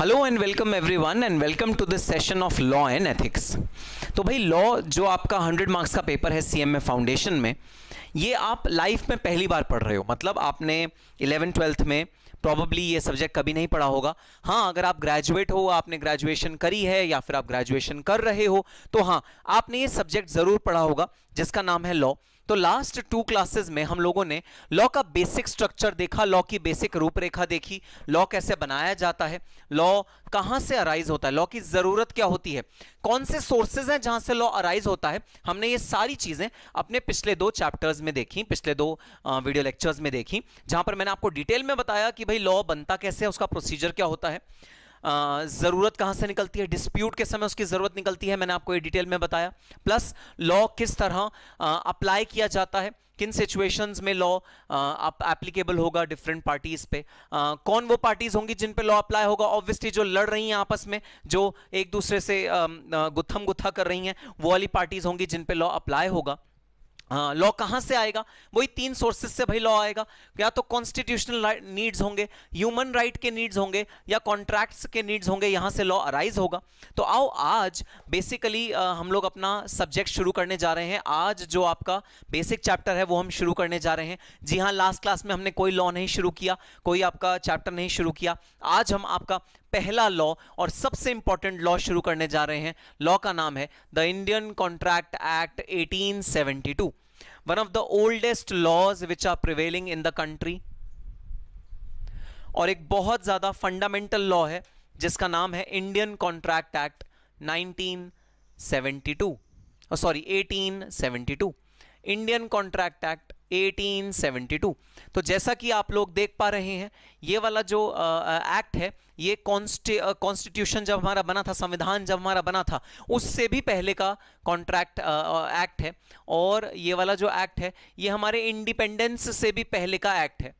Hello and welcome everyone and welcome to this session of law and ethics तो भाई law जो आपका 100 marks का पेपर है सीएमए फाउंडेशन में ये आप लाइफ में पहली बार पढ़ रहे हो मतलब आपने इलेवन ट्वेल्थ में प्रॉबली ये सब्जेक्ट कभी नहीं पढ़ा होगा हाँ अगर आप ग्रेजुएट हो आपने ग्रेजुएशन करी है या फिर आप ग्रेजुएशन कर रहे हो तो हाँ आपने ये सब्जेक्ट ज़रूर पढ़ा होगा जिसका नाम है लॉ तो लास्ट टू क्लासेस में हम लोगों ने लॉ का बेसिक स्ट्रक्चर देखा लॉ की बेसिक रूपरेखा देखी लॉ कैसे बनाया जाता है लॉ कहां से अराइज होता है लॉ की ज़रूरत क्या होती है कौन से सोर्सेज हैं जहां से लॉ अराइज होता है हमने ये सारी चीज़ें अपने पिछले दो चैप्टर्स में देखी पिछले दो वीडियो लेक्चर्स में देखी जहां पर मैंने आपको डिटेल में बताया कि भाई लॉ बनता कैसे है उसका प्रोसीजर क्या होता है ज़रूरत कहाँ से निकलती है डिस्प्यूट के समय उसकी ज़रूरत निकलती है मैंने आपको ये डिटेल में बताया प्लस लॉ किस तरह अप्लाई किया जाता है किन सिचुएशंस में लॉ एप्लीकेबल होगा डिफरेंट पार्टीज पे आ, कौन वो पार्टीज होंगी जिन पे लॉ अप्लाई होगा ऑब्वियसली जो लड़ रही हैं आपस में जो एक दूसरे से गुत्थम गुत्था कर रही हैं वो वाली पार्टीज होंगी जिन पे लॉ अप्लाई होगा लॉ हाँ, कहां से आएगा वही तीन सोर्सेज से भाई लॉ आएगा या तो कॉन्स्टिट्यूशनल नीड्स होंगे ह्यूमन राइट के नीड्स होंगे या कॉन्ट्रैक्ट्स के नीड्स होंगे यहां से लॉ अराइज होगा तो आओ आज बेसिकली हम लोग अपना सब्जेक्ट शुरू करने जा रहे हैं आज जो आपका बेसिक चैप्टर है वो हम शुरू करने जा रहे हैं जी हाँ लास्ट क्लास में हमने कोई लॉ नहीं शुरू किया कोई आपका चैप्टर नहीं शुरू किया आज हम आपका पहला लॉ और सबसे इंपॉर्टेंट लॉ शुरू करने जा रहे हैं लॉ का नाम है the Indian contract act 1872 one of the oldest laws which are prevailing in the country और एक बहुत ज्यादा फंडामेंटल लॉ है जिसका नाम है Indian contract act 1972 sorry oh, 1872 Indian contract act 1872 तो जैसा कि आप लोग देख पा रहे हैं ये वाला जो एक्ट है ये कॉन्स्टिट्यूशन जब हमारा बना था संविधान जब हमारा बना था उससे भी पहले का कॉन्ट्रैक्ट एक्ट है और ये वाला जो एक्ट है ये हमारे इंडिपेंडेंस से भी पहले का एक्ट है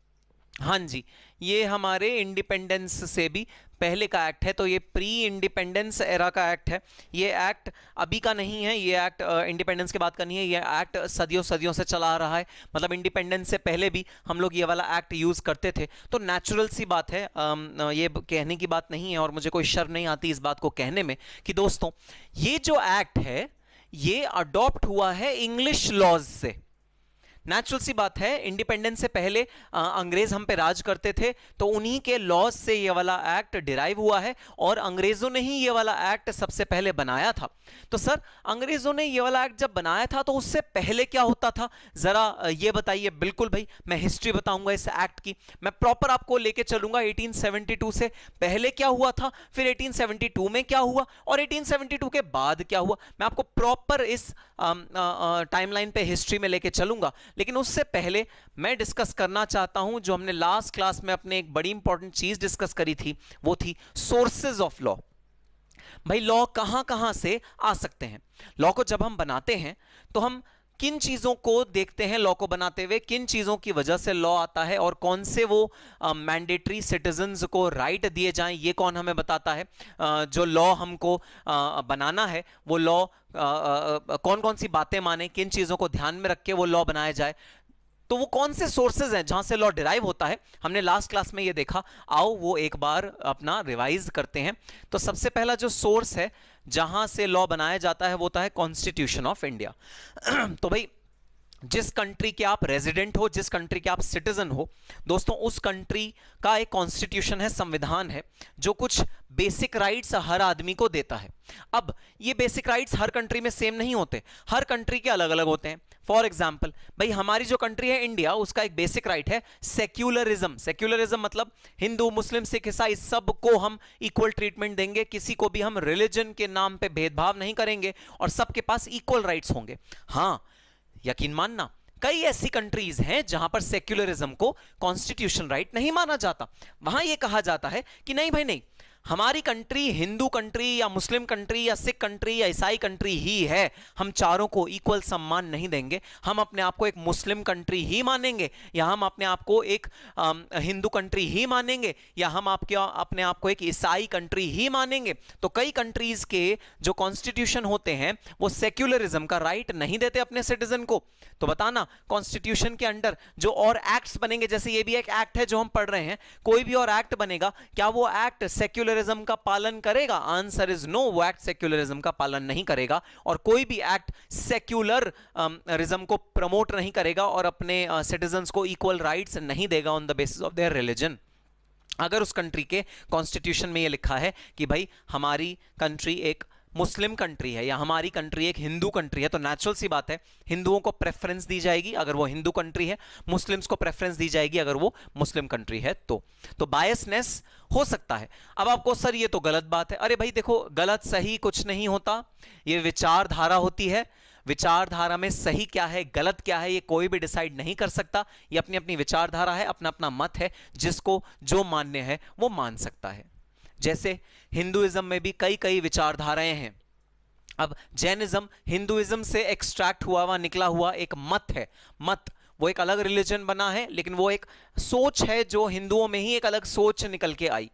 हाँ जी ये हमारे इंडिपेंडेंस से भी पहले का एक्ट है तो ये प्री इंडिपेंडेंस एरा का एक्ट है ये एक्ट अभी का नहीं है ये एक्ट इंडिपेंडेंस की बात करनी है ये एक्ट सदियों सदियों से चला आ रहा है मतलब इंडिपेंडेंस से पहले भी हम लोग ये वाला एक्ट यूज़ करते थे तो नेचुरल सी बात है ये कहने की बात नहीं है और मुझे कोई शर्म नहीं आती इस बात को कहने में कि दोस्तों ये जो एक्ट है ये अडॉप्ट हुआ है इंग्लिश लॉज से नेचुरल सी बात है इंडिपेंडेंस से पहले अंग्रेज हम पे राज करते थे तो उन्हीं के लॉज से ये वाला एक्ट डिराइव हुआ है और अंग्रेजों ने ही ये वाला एक्ट सबसे पहले बनाया था तो सर अंग्रेजों ने ये वाला एक्ट जब बनाया था तो उससे पहले क्या होता था जरा ये बताइए बिल्कुल भाई मैं हिस्ट्री बताऊंगा इस एक्ट की मैं प्रॉपर आपको लेके चलूंगा एटीन से पहले क्या हुआ था फिर एटीन में क्या हुआ और एटीन के बाद क्या हुआ मैं आपको प्रॉपर इस टाइमलाइन पे हिस्ट्री में लेके चलूंगा लेकिन उससे पहले मैं डिस्कस करना चाहता हूं जो हमने लास्ट क्लास में अपने एक बड़ी इंपॉर्टेंट चीज डिस्कस करी थी वो थी सोर्सेज ऑफ लॉ भाई लॉ कहां कहां से आ सकते हैं लॉ को जब हम बनाते हैं तो हम किन चीज़ों को देखते हैं लॉ को बनाते हुए किन चीज़ों की वजह से लॉ आता है और कौन से वो मैंडेटरी uh, सिटीजन को राइट right दिए जाएं ये कौन हमें बताता है uh, जो लॉ हमको uh, बनाना है वो लॉ कौन कौन सी बातें माने किन चीज़ों को ध्यान में रख के वो लॉ बनाया जाए तो वो कौन से सोर्सेज हैं जहां से लॉ डिराइव होता है हमने लास्ट क्लास में ये देखा आओ वो एक बार अपना रिवाइज करते हैं तो सबसे पहला जो सोर्स है जहां से लॉ बनाया जाता है वो होता है कॉन्स्टिट्यूशन ऑफ इंडिया तो भाई जिस कंट्री के आप रेजिडेंट हो जिस कंट्री के आप सिटीजन हो दोस्तों उस कंट्री का एक कॉन्स्टिट्यूशन है संविधान है जो कुछ बेसिक राइट्स हर आदमी को देता है अब ये बेसिक राइट्स हर कंट्री में सेम नहीं होते हर कंट्री के अलग अलग होते हैं फॉर एग्जाम्पल भाई हमारी जो कंट्री है इंडिया उसका एक बेसिक राइट है सेक्युलरिज्म सेक्युलरिज्म मतलब हिंदू मुस्लिम सिख ईसाई सबको हम इक्वल ट्रीटमेंट देंगे किसी को भी हम रिलीजन के नाम पे भेदभाव नहीं करेंगे और सबके पास इक्वल राइट्स होंगे हाँ यकीन मानना कई ऐसी कंट्रीज हैं जहां पर सेक्युलरिज्म को कॉन्स्टिट्यूशन राइट right नहीं माना जाता वहां यह कहा जाता है कि नहीं भाई नहीं हमारी कंट्री हिंदू कंट्री या मुस्लिम कंट्री या सिख कंट्री या ईसाई कंट्री ही है हम चारों को इक्वल सम्मान नहीं देंगे हम अपने आप को एक मुस्लिम कंट्री ही मानेंगे या हम अपने आप को एक हिंदू कंट्री ही मानेंगे या हम आपके अपने आप को एक ईसाई कंट्री ही मानेंगे तो कई कंट्रीज के जो कॉन्स्टिट्यूशन होते हैं वो सेक्युलरिज्म का राइट नहीं देते अपने सिटीजन को तो बताना कॉन्स्टिट्यूशन के अंडर जो और एक्ट्स बनेंगे जैसे ये भी एक एक्ट है जो हम पढ़ रहे हैं कोई भी और एक्ट बनेगा क्या वो एक्ट सेक्युलर सेक्युलरिज्म का पालन करेगा आंसर इज नो वो एक्ट सेक्युलरिज्म का पालन नहीं करेगा और कोई भी एक्ट सेक्युलरिज्म um, को प्रमोट नहीं करेगा और अपने सिटीजन uh, को इक्वल राइट्स नहीं देगा on the basis of their religion अगर उस कंट्री के कॉन्स्टिट्यूशन में ये लिखा है कि भाई हमारी कंट्री एक मुस्लिम कंट्री है या हमारी कंट्री एक हिंदू कंट्री है तो नेचुरल सी बात है हिंदुओं को प्रेफरेंस दी जाएगी अगर वो हिंदू कंट्री है मुस्लिम्स को प्रेफरेंस दी जाएगी अगर वो मुस्लिम कंट्री है तो तो बायसनेस हो सकता है अब आपको सर ये तो गलत बात है अरे भाई देखो गलत सही कुछ नहीं होता ये विचारधारा होती है विचारधारा में सही क्या है गलत क्या है ये कोई भी डिसाइड नहीं कर सकता ये अपनी अपनी विचारधारा है अपना अपना मत है जिसको जो मान्य है वो मान सकता है जैसे हिंदुइज्म में भी कई कई विचारधाराएं हैं अब जैनिज्म हिंदुइज्म से एक्सट्रैक्ट हुआ हुआ निकला हुआ एक मत है मत वो एक अलग रिलीजन बना है लेकिन वो एक सोच है जो हिंदुओं में ही एक अलग सोच निकल के आई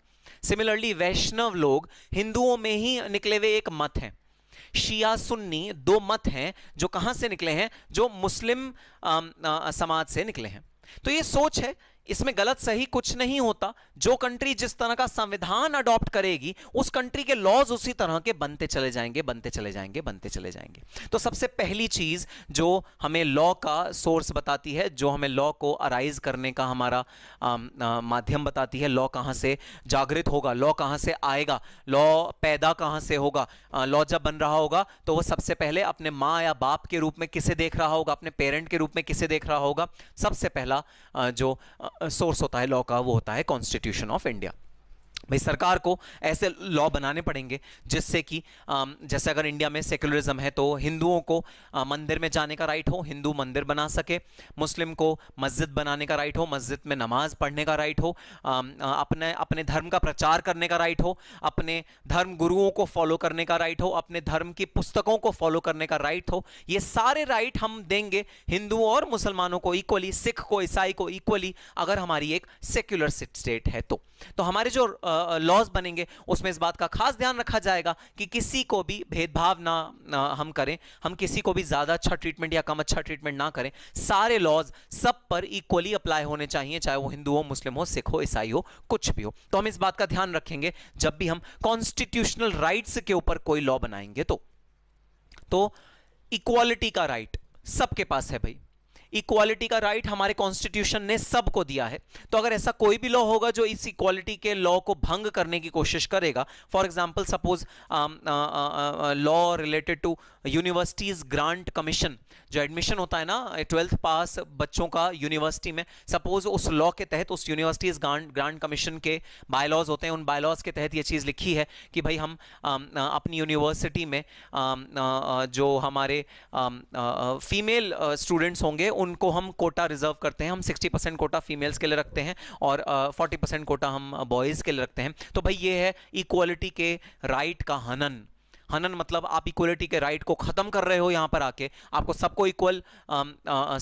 सिमिलरली वैष्णव लोग हिंदुओं में ही निकले हुए एक मत हैं शिया सुन्नी दो मत हैं जो कहाँ से निकले हैं जो मुस्लिम आ, आ, समाज से निकले हैं तो ये सोच है इसमें गलत सही कुछ नहीं होता जो कंट्री जिस तरह का संविधान अडॉप्ट करेगी उस कंट्री के लॉज उसी तरह के बनते चले जाएंगे बनते चले जाएंगे बनते चले जाएंगे तो सबसे पहली चीज जो हमें लॉ का सोर्स बताती है जो हमें लॉ को अराइज करने का हमारा आ, आ, माध्यम बताती है लॉ कहाँ से जागृत होगा लॉ कहां से आएगा लॉ पैदा कहां से होगा लॉ जब बन रहा होगा तो वह सबसे पहले अपने माँ या बाप के रूप में किसे देख रहा होगा अपने पेरेंट के रूप में किसे देख रहा होगा सबसे पहला जो सोर्स होता है लॉ का वो होता है कॉन्स्टिट्यूशन ऑफ इंडिया भाई सरकार को ऐसे लॉ बनाने पड़ेंगे जिससे कि जैसे अगर इंडिया में सेकुलरिज्म है तो हिंदुओं को मंदिर में जाने का राइट हो हिंदू मंदिर बना सके मुस्लिम को मस्जिद बनाने का राइट हो मस्जिद में नमाज पढ़ने का राइट हो अपने अपने धर्म का प्रचार करने का राइट हो अपने धर्म गुरुओं को फॉलो करने का राइट हो अपने धर्म की पुस्तकों को फॉलो करने का राइट हो ये सारे राइट हम देंगे हिंदुओं और मुसलमानों को इक्वली सिख को ईसाई को इक्वली अगर हमारी एक सेक्युलर स्टेट है तो, तो हमारे जो लॉज बनेंगे उसमें इस बात का खास ध्यान रखा जाएगा कि किसी को भी भेदभाव ना हम करें हम किसी को भी ज़्यादा अच्छा ट्रीटमेंट या कम अच्छा ट्रीटमेंट ना करें सारे लॉज सब पर इक्वली अप्लाई होने चाहिए चाहे वो हिंदू हो मुस्लिम हो सिख हो ईसाई हो कुछ भी हो तो हम इस बात का ध्यान रखेंगे जब भी हम कॉन्स्टिट्यूशनल राइट्स के ऊपर कोई लॉ बनाएंगे तो इक्वालिटी तो, का राइट सबके पास है भाई इक्वालिटी का राइट हमारे कॉन्स्टिट्यूशन ने सबको दिया है तो अगर ऐसा कोई भी लॉ होगा जो इस इक्वालिटी के लॉ को भंग करने की कोशिश करेगा for example suppose law related to universities grant commission जो एडमिशन होता है ना ट्वेल्थ पास बच्चों का यूनिवर्सिटी में सपोज उस लॉ के तहत उस यूनिवर्सिटीज ग्रांट ग्रांट कमीशन के बायलॉज होते हैं उन बायलॉज के तहत ये चीज़ लिखी है कि भाई हम आ, um, uh, अपनी यूनिवर्सिटी में आ, um, आ, uh, uh, जो हमारे फीमेल um, स्टूडेंट्स होंगे उनको हम कोटा रिजर्व करते हैं हम 60 परसेंट कोटा फीमेल्स के लिए रखते हैं और फोर्टी परसेंट कोटा हम बॉयज़ के लिए रखते हैं तो भाई ये है इक्वालिटी के राइट का हनन हनन मतलब आप इक्वलिटी के राइट को ख़त्म कर रहे हो यहाँ पर आके आपको सबको इक्वल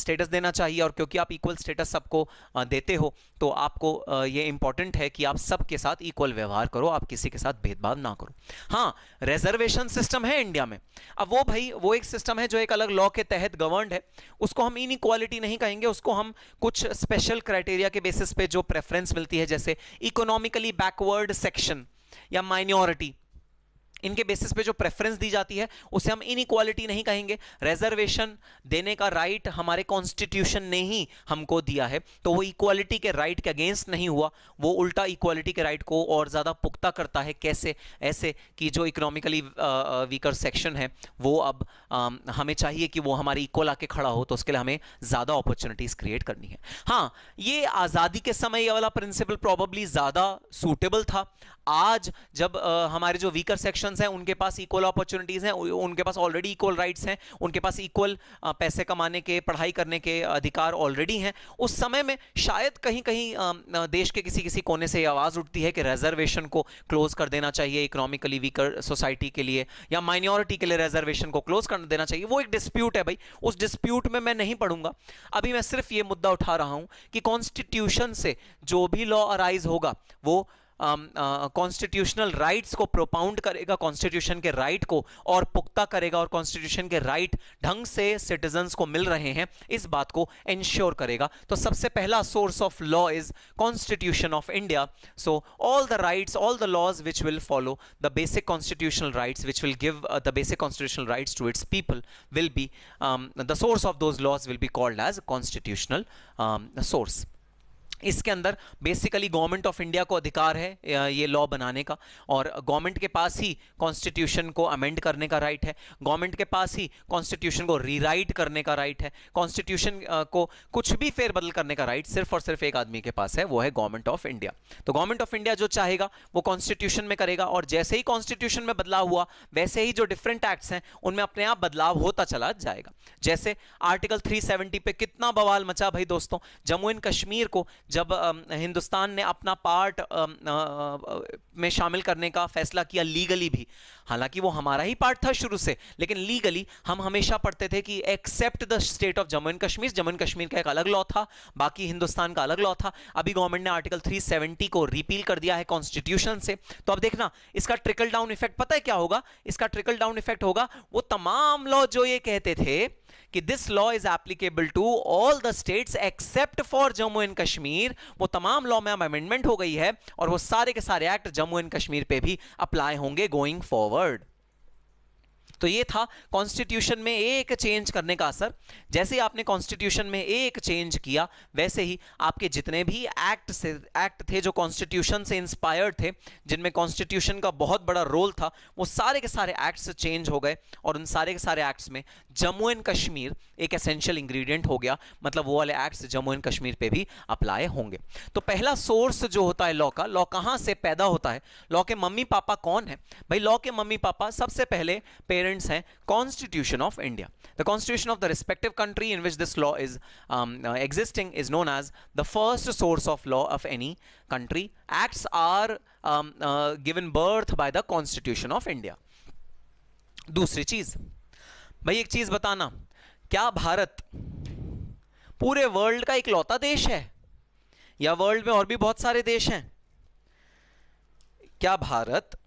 स्टेटस देना चाहिए और क्योंकि आप इक्वल स्टेटस सबको देते हो तो आपको ये इंपॉर्टेंट है कि आप सबके साथ इक्वल व्यवहार करो आप किसी के साथ भेदभाव ना करो हाँ रिजर्वेशन सिस्टम है इंडिया में अब वो भाई वो एक सिस्टम है जो एक अलग लॉ के तहत गवर्न है उसको हम इन नहीं कहेंगे उसको हम कुछ स्पेशल क्राइटेरिया के बेसिस पे जो प्रेफरेंस मिलती है जैसे इकोनॉमिकली बैकवर्ड सेक्शन या माइनॉरिटी इनके बेसिस पे जो प्रेफरेंस दी जाती है उसे हम इन नहीं कहेंगे रिजर्वेशन देने का राइट हमारे कॉन्स्टिट्यूशन ने ही हमको दिया है तो वो इक्वालिटी के राइट के अगेंस्ट नहीं हुआ वो उल्टा इक्वालिटी के राइट को और ज़्यादा पुख्ता करता है कैसे ऐसे कि जो इकोनॉमिकली वीकर सेक्शन है वो अब आ, हमें चाहिए कि वो हमारे इक्वल आके खड़ा हो तो उसके लिए हमें ज़्यादा अपॉर्चुनिटीज़ क्रिएट करनी है हाँ ये आज़ादी के समय ये वाला प्रिंसिपल प्रॉबली ज़्यादा सूटेबल था आज जब आ, हमारे जो वीकर सेक्शन ऑप्शन हैं उनके पास इक्वल अपॉर्चुनिटीज़ हैं उनके पास ऑलरेडी इक्वल राइट्स हैं उनके पास इक्वल पैसे कमाने के पढ़ाई करने के अधिकार ऑलरेडी हैं उस समय में शायद कहीं कहीं देश के किसी किसी कोने से आवाज़ उठती है कि रिजर्वेशन को क्लोज कर देना चाहिए इकोनॉमिकली वीकर सोसाइटी के लिए या माइनॉरिटी के लिए रिजर्वेशन को क्लोज कर देना चाहिए वो एक डिस्प्यूट है भाई उस डिस्प्यूट में मैं नहीं पढ़ूंगा अभी मैं सिर्फ ये मुद्दा उठा रहा हूं कि कॉन्स्टिट्यूशन से जो भी लॉ अराइज होगा वो कॉन्स्टिट्यूशनल um, राइट्स uh, को प्रोपाउंड करेगा कॉन्स्टिट्यूशन के राइट को और पुख्ता करेगा और कॉन्स्टिट्यूशन के राइट ढंग से सिटीजन्स को मिल रहे हैं इस बात को इंश्योर करेगा तो सबसे पहला source of law is constitution of India so all the rights all the laws which will follow the basic constitutional rights which will give the basic constitutional rights to its people will be the source of those laws will be called as constitutional source इसके अंदर basically government of India को अधिकार है ये law बनाने का और government के पास ही कॉन्स्टिट्यूशन को अमेंड करने का राइट है गवर्नमेंट के पास ही कॉन्स्टिट्यूशन को रीराइट करने का राइट है कॉन्स्टिट्यूशन को कुछ भी फेरबदल करने का राइट सिर्फ और सिर्फ एक आदमी के पास है वो है गवर्नमेंट ऑफ इंडिया तो गवर्नमेंट ऑफ इंडिया जो चाहेगा वो कॉन्स्टिट्यूशन में करेगा और जैसे ही कॉन्स्टिट्यूशन में बदलाव हुआ वैसे ही जो डिफरेंट एक्ट्स हैं उनमें अपने आप बदलाव होता चला जाएगा जैसे आर्टिकल थ्री पे कितना बवाल मचा भाई दोस्तों जम्मू एंड कश्मीर को जब हिंदुस्तान ने अपना पार्ट में शामिल करने का फैसला किया लीगली भी हालांकि वो हमारा ही पार्ट था शुरू से लेकिन लीगली हम हमेशा पढ़ते थे कि except the state of Jammu and Kashmir Jammu and Kashmir का एक अलग लॉ था बाकी हिंदुस्तान का अलग लॉ था अभी गवर्नमेंट ने आर्टिकल 370 को रिपील कर दिया है कॉन्स्टिट्यूशन से तो अब देखना इसका ट्रिकल डाउन इफेक्ट पता है क्या होगा इसका ट्रिकल डाउन इफेक्ट होगा वो तमाम लॉ जो ये कहते थे कि this law is applicable to all the states except for Jammu and Kashmir वो तमाम लॉ में अमेंडमेंट हो गई है और वो सारे के सारे एक्ट जम्मू एंड कश्मीर पे भी अप्लाई होंगे गोइंग फॉरवर्ड तो ये था कॉन्स्टिट्यूशन में एक चेंज करने का असर जैसे ही आपने कॉन्स्टिट्यूशन में एक चेंज किया वैसे ही आपके जितने भी एक्ट से एक्ट थे जो कॉन्स्टिट्यूशन से इंस्पायर्ड थे जिनमें कॉन्स्टिट्यूशन का बहुत बड़ा रोल था वो सारे के सारे एक्ट्स चेंज हो गए और उन सारे के सारे एक्ट्स में जम्मू एंड कश्मीर एक एसेंशियल इंग्रीडियंट हो गया मतलब वो वाले एक्ट्स जम्मू एंड कश्मीर पर भी अप्लाई होंगे तो पहला सोर्स जो होता है लॉ का लॉ कहाँ से पैदा होता है लॉ के मम्मी पापा कौन है भाई लॉ के मम्मी पापा सबसे पहले पे पेरेंट्स हैं constitution of India the constitution of the respective country in which this law is existing is known as the first source of law of any country acts are given birth by the constitution of India दूसरी चीज भाई एक चीज बताना क्या भारत पूरे world का इकलौता देश है या वर्ल्ड में और भी बहुत सारे देश हैं क्या भारत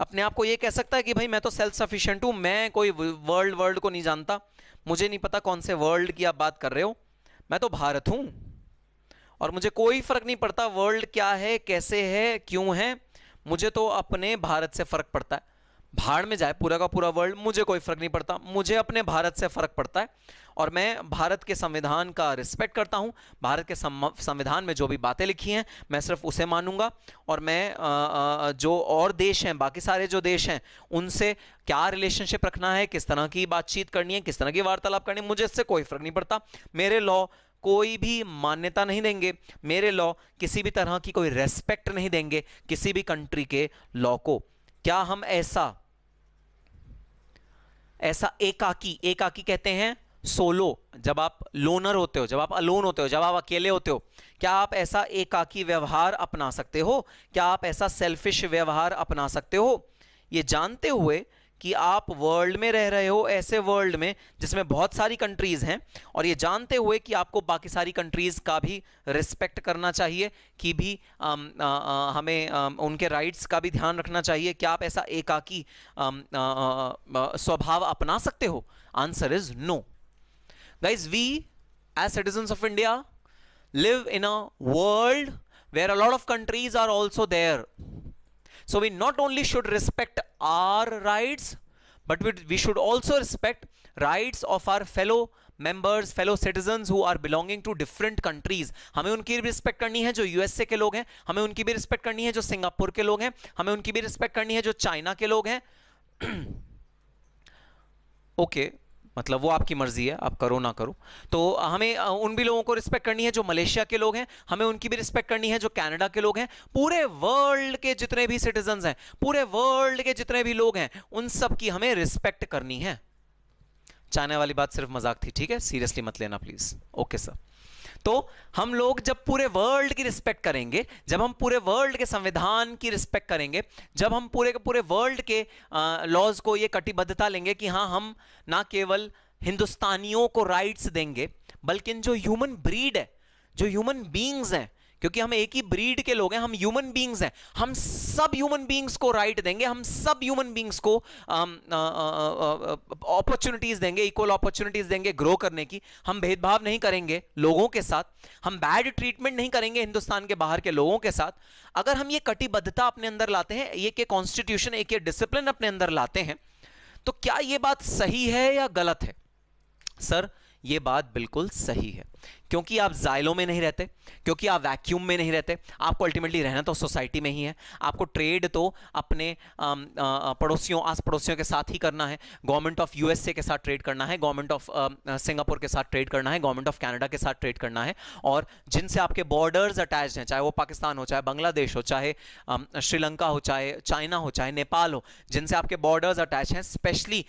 अपने आप को ये कह सकता है कि भाई मैं तो सेल्फ सफिशियंट हूँ मैं कोई वर्ल्ड वर्ल्ड को नहीं जानता मुझे नहीं पता कौन से वर्ल्ड की आप बात कर रहे हो मैं तो भारत हूँ और मुझे कोई फ़र्क नहीं पड़ता वर्ल्ड क्या है कैसे है क्यों है मुझे तो अपने भारत से फ़र्क पड़ता है भाड़ में जाए पूरा का पूरा वर्ल्ड मुझे कोई फ़र्क नहीं पड़ता मुझे अपने भारत से फ़र्क पड़ता है और मैं भारत के संविधान का रिस्पेक्ट करता हूँ भारत के संविधान में जो भी बातें लिखी हैं मैं सिर्फ उसे मानूंगा और मैं आ, जो और देश हैं बाकी सारे जो देश हैं उनसे क्या रिलेशनशिप रखना है किस तरह की बातचीत करनी है किस तरह की वार्तालाप करनी है मुझे इससे कोई फ़र्क नहीं पड़ता मेरे लॉ कोई भी मान्यता नहीं देंगे मेरे लॉ किसी भी तरह की कोई रेस्पेक्ट नहीं देंगे किसी भी कंट्री के लॉ को क्या हम ऐसा ऐसा एकाकी एकाकी कहते हैं सोलो जब आप लोनर होते हो जब आप अलोन होते हो जब आप अकेले होते हो क्या आप ऐसा एकाकी व्यवहार अपना सकते हो क्या आप ऐसा सेल्फिश व्यवहार अपना सकते हो ये जानते हुए कि आप वर्ल्ड में रह रहे हो ऐसे वर्ल्ड में जिसमें बहुत सारी कंट्रीज़ हैं और ये जानते हुए कि आपको बाकी सारी कंट्रीज़ का भी रिस्पेक्ट करना चाहिए कि भी आ, आ, आ, हमें आ, उनके राइट्स का भी ध्यान रखना चाहिए क्या आप ऐसा एकाकी स्वभाव अपना सकते हो answer is no guys we as citizens of India live in a world where a lot of countries are also there so we not only should respect our rights but we, we should also respect rights of our fellow members fellow citizen who are belonging to different countries हमें उनकी भी respect करनी है जो USA के लोग हैं हमें उनकी भी रिस्पेक्ट करनी है जो सिंगापुर के लोग हैं हमें उनकी भी रिस्पेक्ट करनी है जो चाइना के लोग हैं ओके okay. मतलब वो आपकी मर्ज़ी है आप करो ना करो तो हमें उन भी लोगों को रिस्पेक्ट करनी है जो मलेशिया के लोग हैं हमें उनकी भी रिस्पेक्ट करनी है जो कनाडा के लोग हैं पूरे वर्ल्ड के जितने भी सिटीजन हैं पूरे वर्ल्ड के जितने भी लोग हैं उन सब की हमें रिस्पेक्ट करनी है चाहने वाली बात सिर्फ मजाक थी ठीक है सीरियसली मत लेना प्लीज़ ओके सर तो हम लोग जब पूरे वर्ल्ड की रिस्पेक्ट करेंगे जब हम पूरे वर्ल्ड के संविधान की रिस्पेक्ट करेंगे जब हम पूरे के पूरे वर्ल्ड के लॉज को ये कटिबद्धता लेंगे कि हाँ हम ना केवल हिंदुस्तानियों को राइट्स देंगे बल्कि जो ह्यूमन ब्रीड है जो ह्यूमन बींग्स हैं क्योंकि हम एक ही ब्रीड के लोग हैं हम ह्यूमन बींग्स हैं हम सब ह्यूमन बींग्स को राइट right देंगे हम सब ह्यूमन बींग्स को opportunities um, uh, uh, uh, देंगे इक्वल अपॉर्चुनिटीज देंगे ग्रो करने की हम भेदभाव नहीं करेंगे लोगों के साथ हम बैड ट्रीटमेंट नहीं करेंगे हिंदुस्तान के बाहर के लोगों के साथ अगर हम ये कटिबद्धता अपने अंदर लाते हैं एक ये कॉन्स्टिट्यूशन एक ये डिसिप्लिन अपने अंदर लाते हैं तो क्या ये बात सही है या गलत है सर ये बात बिल्कुल सही है क्योंकि आप जाइलों में नहीं रहते क्योंकि आप वैक्यूम में नहीं रहते आपको अल्टीमेटली रहना तो सोसाइटी में ही है आपको ट्रेड तो अपने पड़ोसियों आस पड़ोसियों के साथ ही करना है गवर्नमेंट ऑफ यूएसए के साथ ट्रेड करना है गवर्नमेंट ऑफ सिंगापुर के साथ ट्रेड करना है गवर्नमेंट ऑफ कैनेडा के साथ ट्रेड करना है और जिनसे आपके बॉर्डर्स अटैच हैं चाहे वो पाकिस्तान हो चाहे बांग्लादेश हो चाहे श्रीलंका हो चाहे चाइना हो चाहे नेपाल हो जिनसे आपके बॉर्डर्स अटैच हैं स्पेशली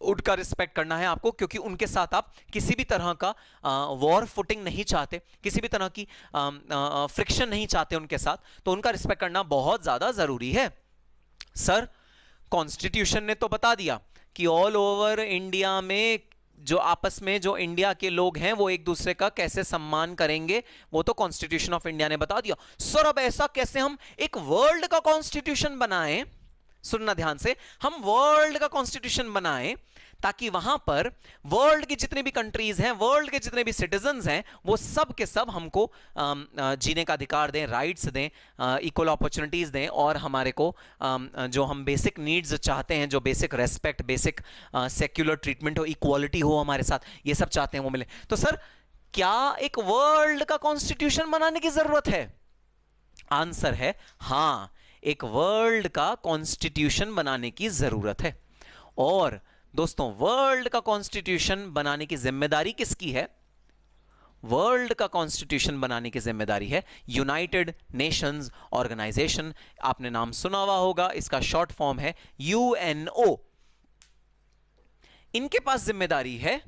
उनका रिस्पेक्ट करना है आपको क्योंकि उनके साथ आप किसी भी तरह का वॉर फुटिंग नहीं चाहते किसी भी तरह की फ्रिक्शन नहीं चाहते उनके साथ तो उनका रिस्पेक्ट करना बहुत ज़्यादा ज़रूरी है सर कॉन्स्टिट्यूशन ने तो बता दिया कि ऑल ओवर इंडिया में जो आपस में जो इंडिया के लोग हैं वो एक दूसरे का कैसे सम्मान करेंगे वो तो कॉन्स्टिट्यूशन ऑफ इंडिया ने बता दिया सर अब ऐसा कैसे हम एक वर्ल्ड का कॉन्स्टिट्यूशन बनाएं सुनना ध्यान से हम वर्ल्ड का कॉन्स्टिट्यूशन बनाएं ताकि वहां पर वर्ल्ड की जितनी भी कंट्रीज हैं वर्ल्ड के जितने भी सिटीजन हैं वो सब के सब हमको जीने का अधिकार दें राइट्स दें इक्वल अपॉर्चुनिटीज दें और हमारे को जो हम बेसिक नीड्स चाहते हैं जो basic respect basic secular treatment हो इक्वालिटी हो हमारे साथ ये सब चाहते हैं वो मिले तो सर क्या एक वर्ल्ड का कॉन्स्टिट्यूशन बनाने की जरूरत है आंसर है हां एक वर्ल्ड का कॉन्स्टिट्यूशन बनाने की जरूरत है और दोस्तों वर्ल्ड का कॉन्स्टिट्यूशन बनाने की जिम्मेदारी किसकी है वर्ल्ड का कॉन्स्टिट्यूशन बनाने की जिम्मेदारी है यूनाइटेड नेशंस ऑर्गेनाइजेशन आपने नाम सुना हुआ होगा इसका शॉर्ट फॉर्म है यूएनओ इनके पास जिम्मेदारी है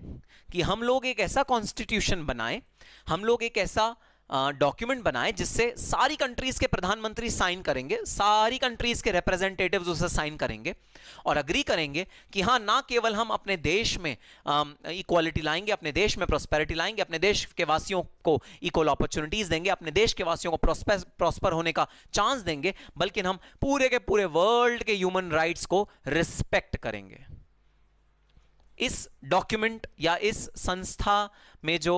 कि हम लोग एक ऐसा कॉन्स्टिट्यूशन बनाएं हम लोग एक ऐसा डॉक्यूमेंट बनाए जिससे सारी कंट्रीज के प्रधानमंत्री साइन करेंगे सारी कंट्रीज के रिप्रेजेंटेटिव उसे साइन करेंगे और अग्री करेंगे कि हाँ ना केवल हम अपने देश में इक्वालिटी लाएंगे अपने देश में प्रोस्पेरिटी लाएंगे अपने देश के वासियों को इक्वल अपॉर्चुनिटीज देंगे अपने देश के वासियों को प्रॉस्पर होने का चांस देंगे बल्कि हम पूरे के पूरे वर्ल्ड के ह्यूमन राइट्स को रिस्पेक्ट करेंगे इस डॉक्यूमेंट या इस संस्था में जो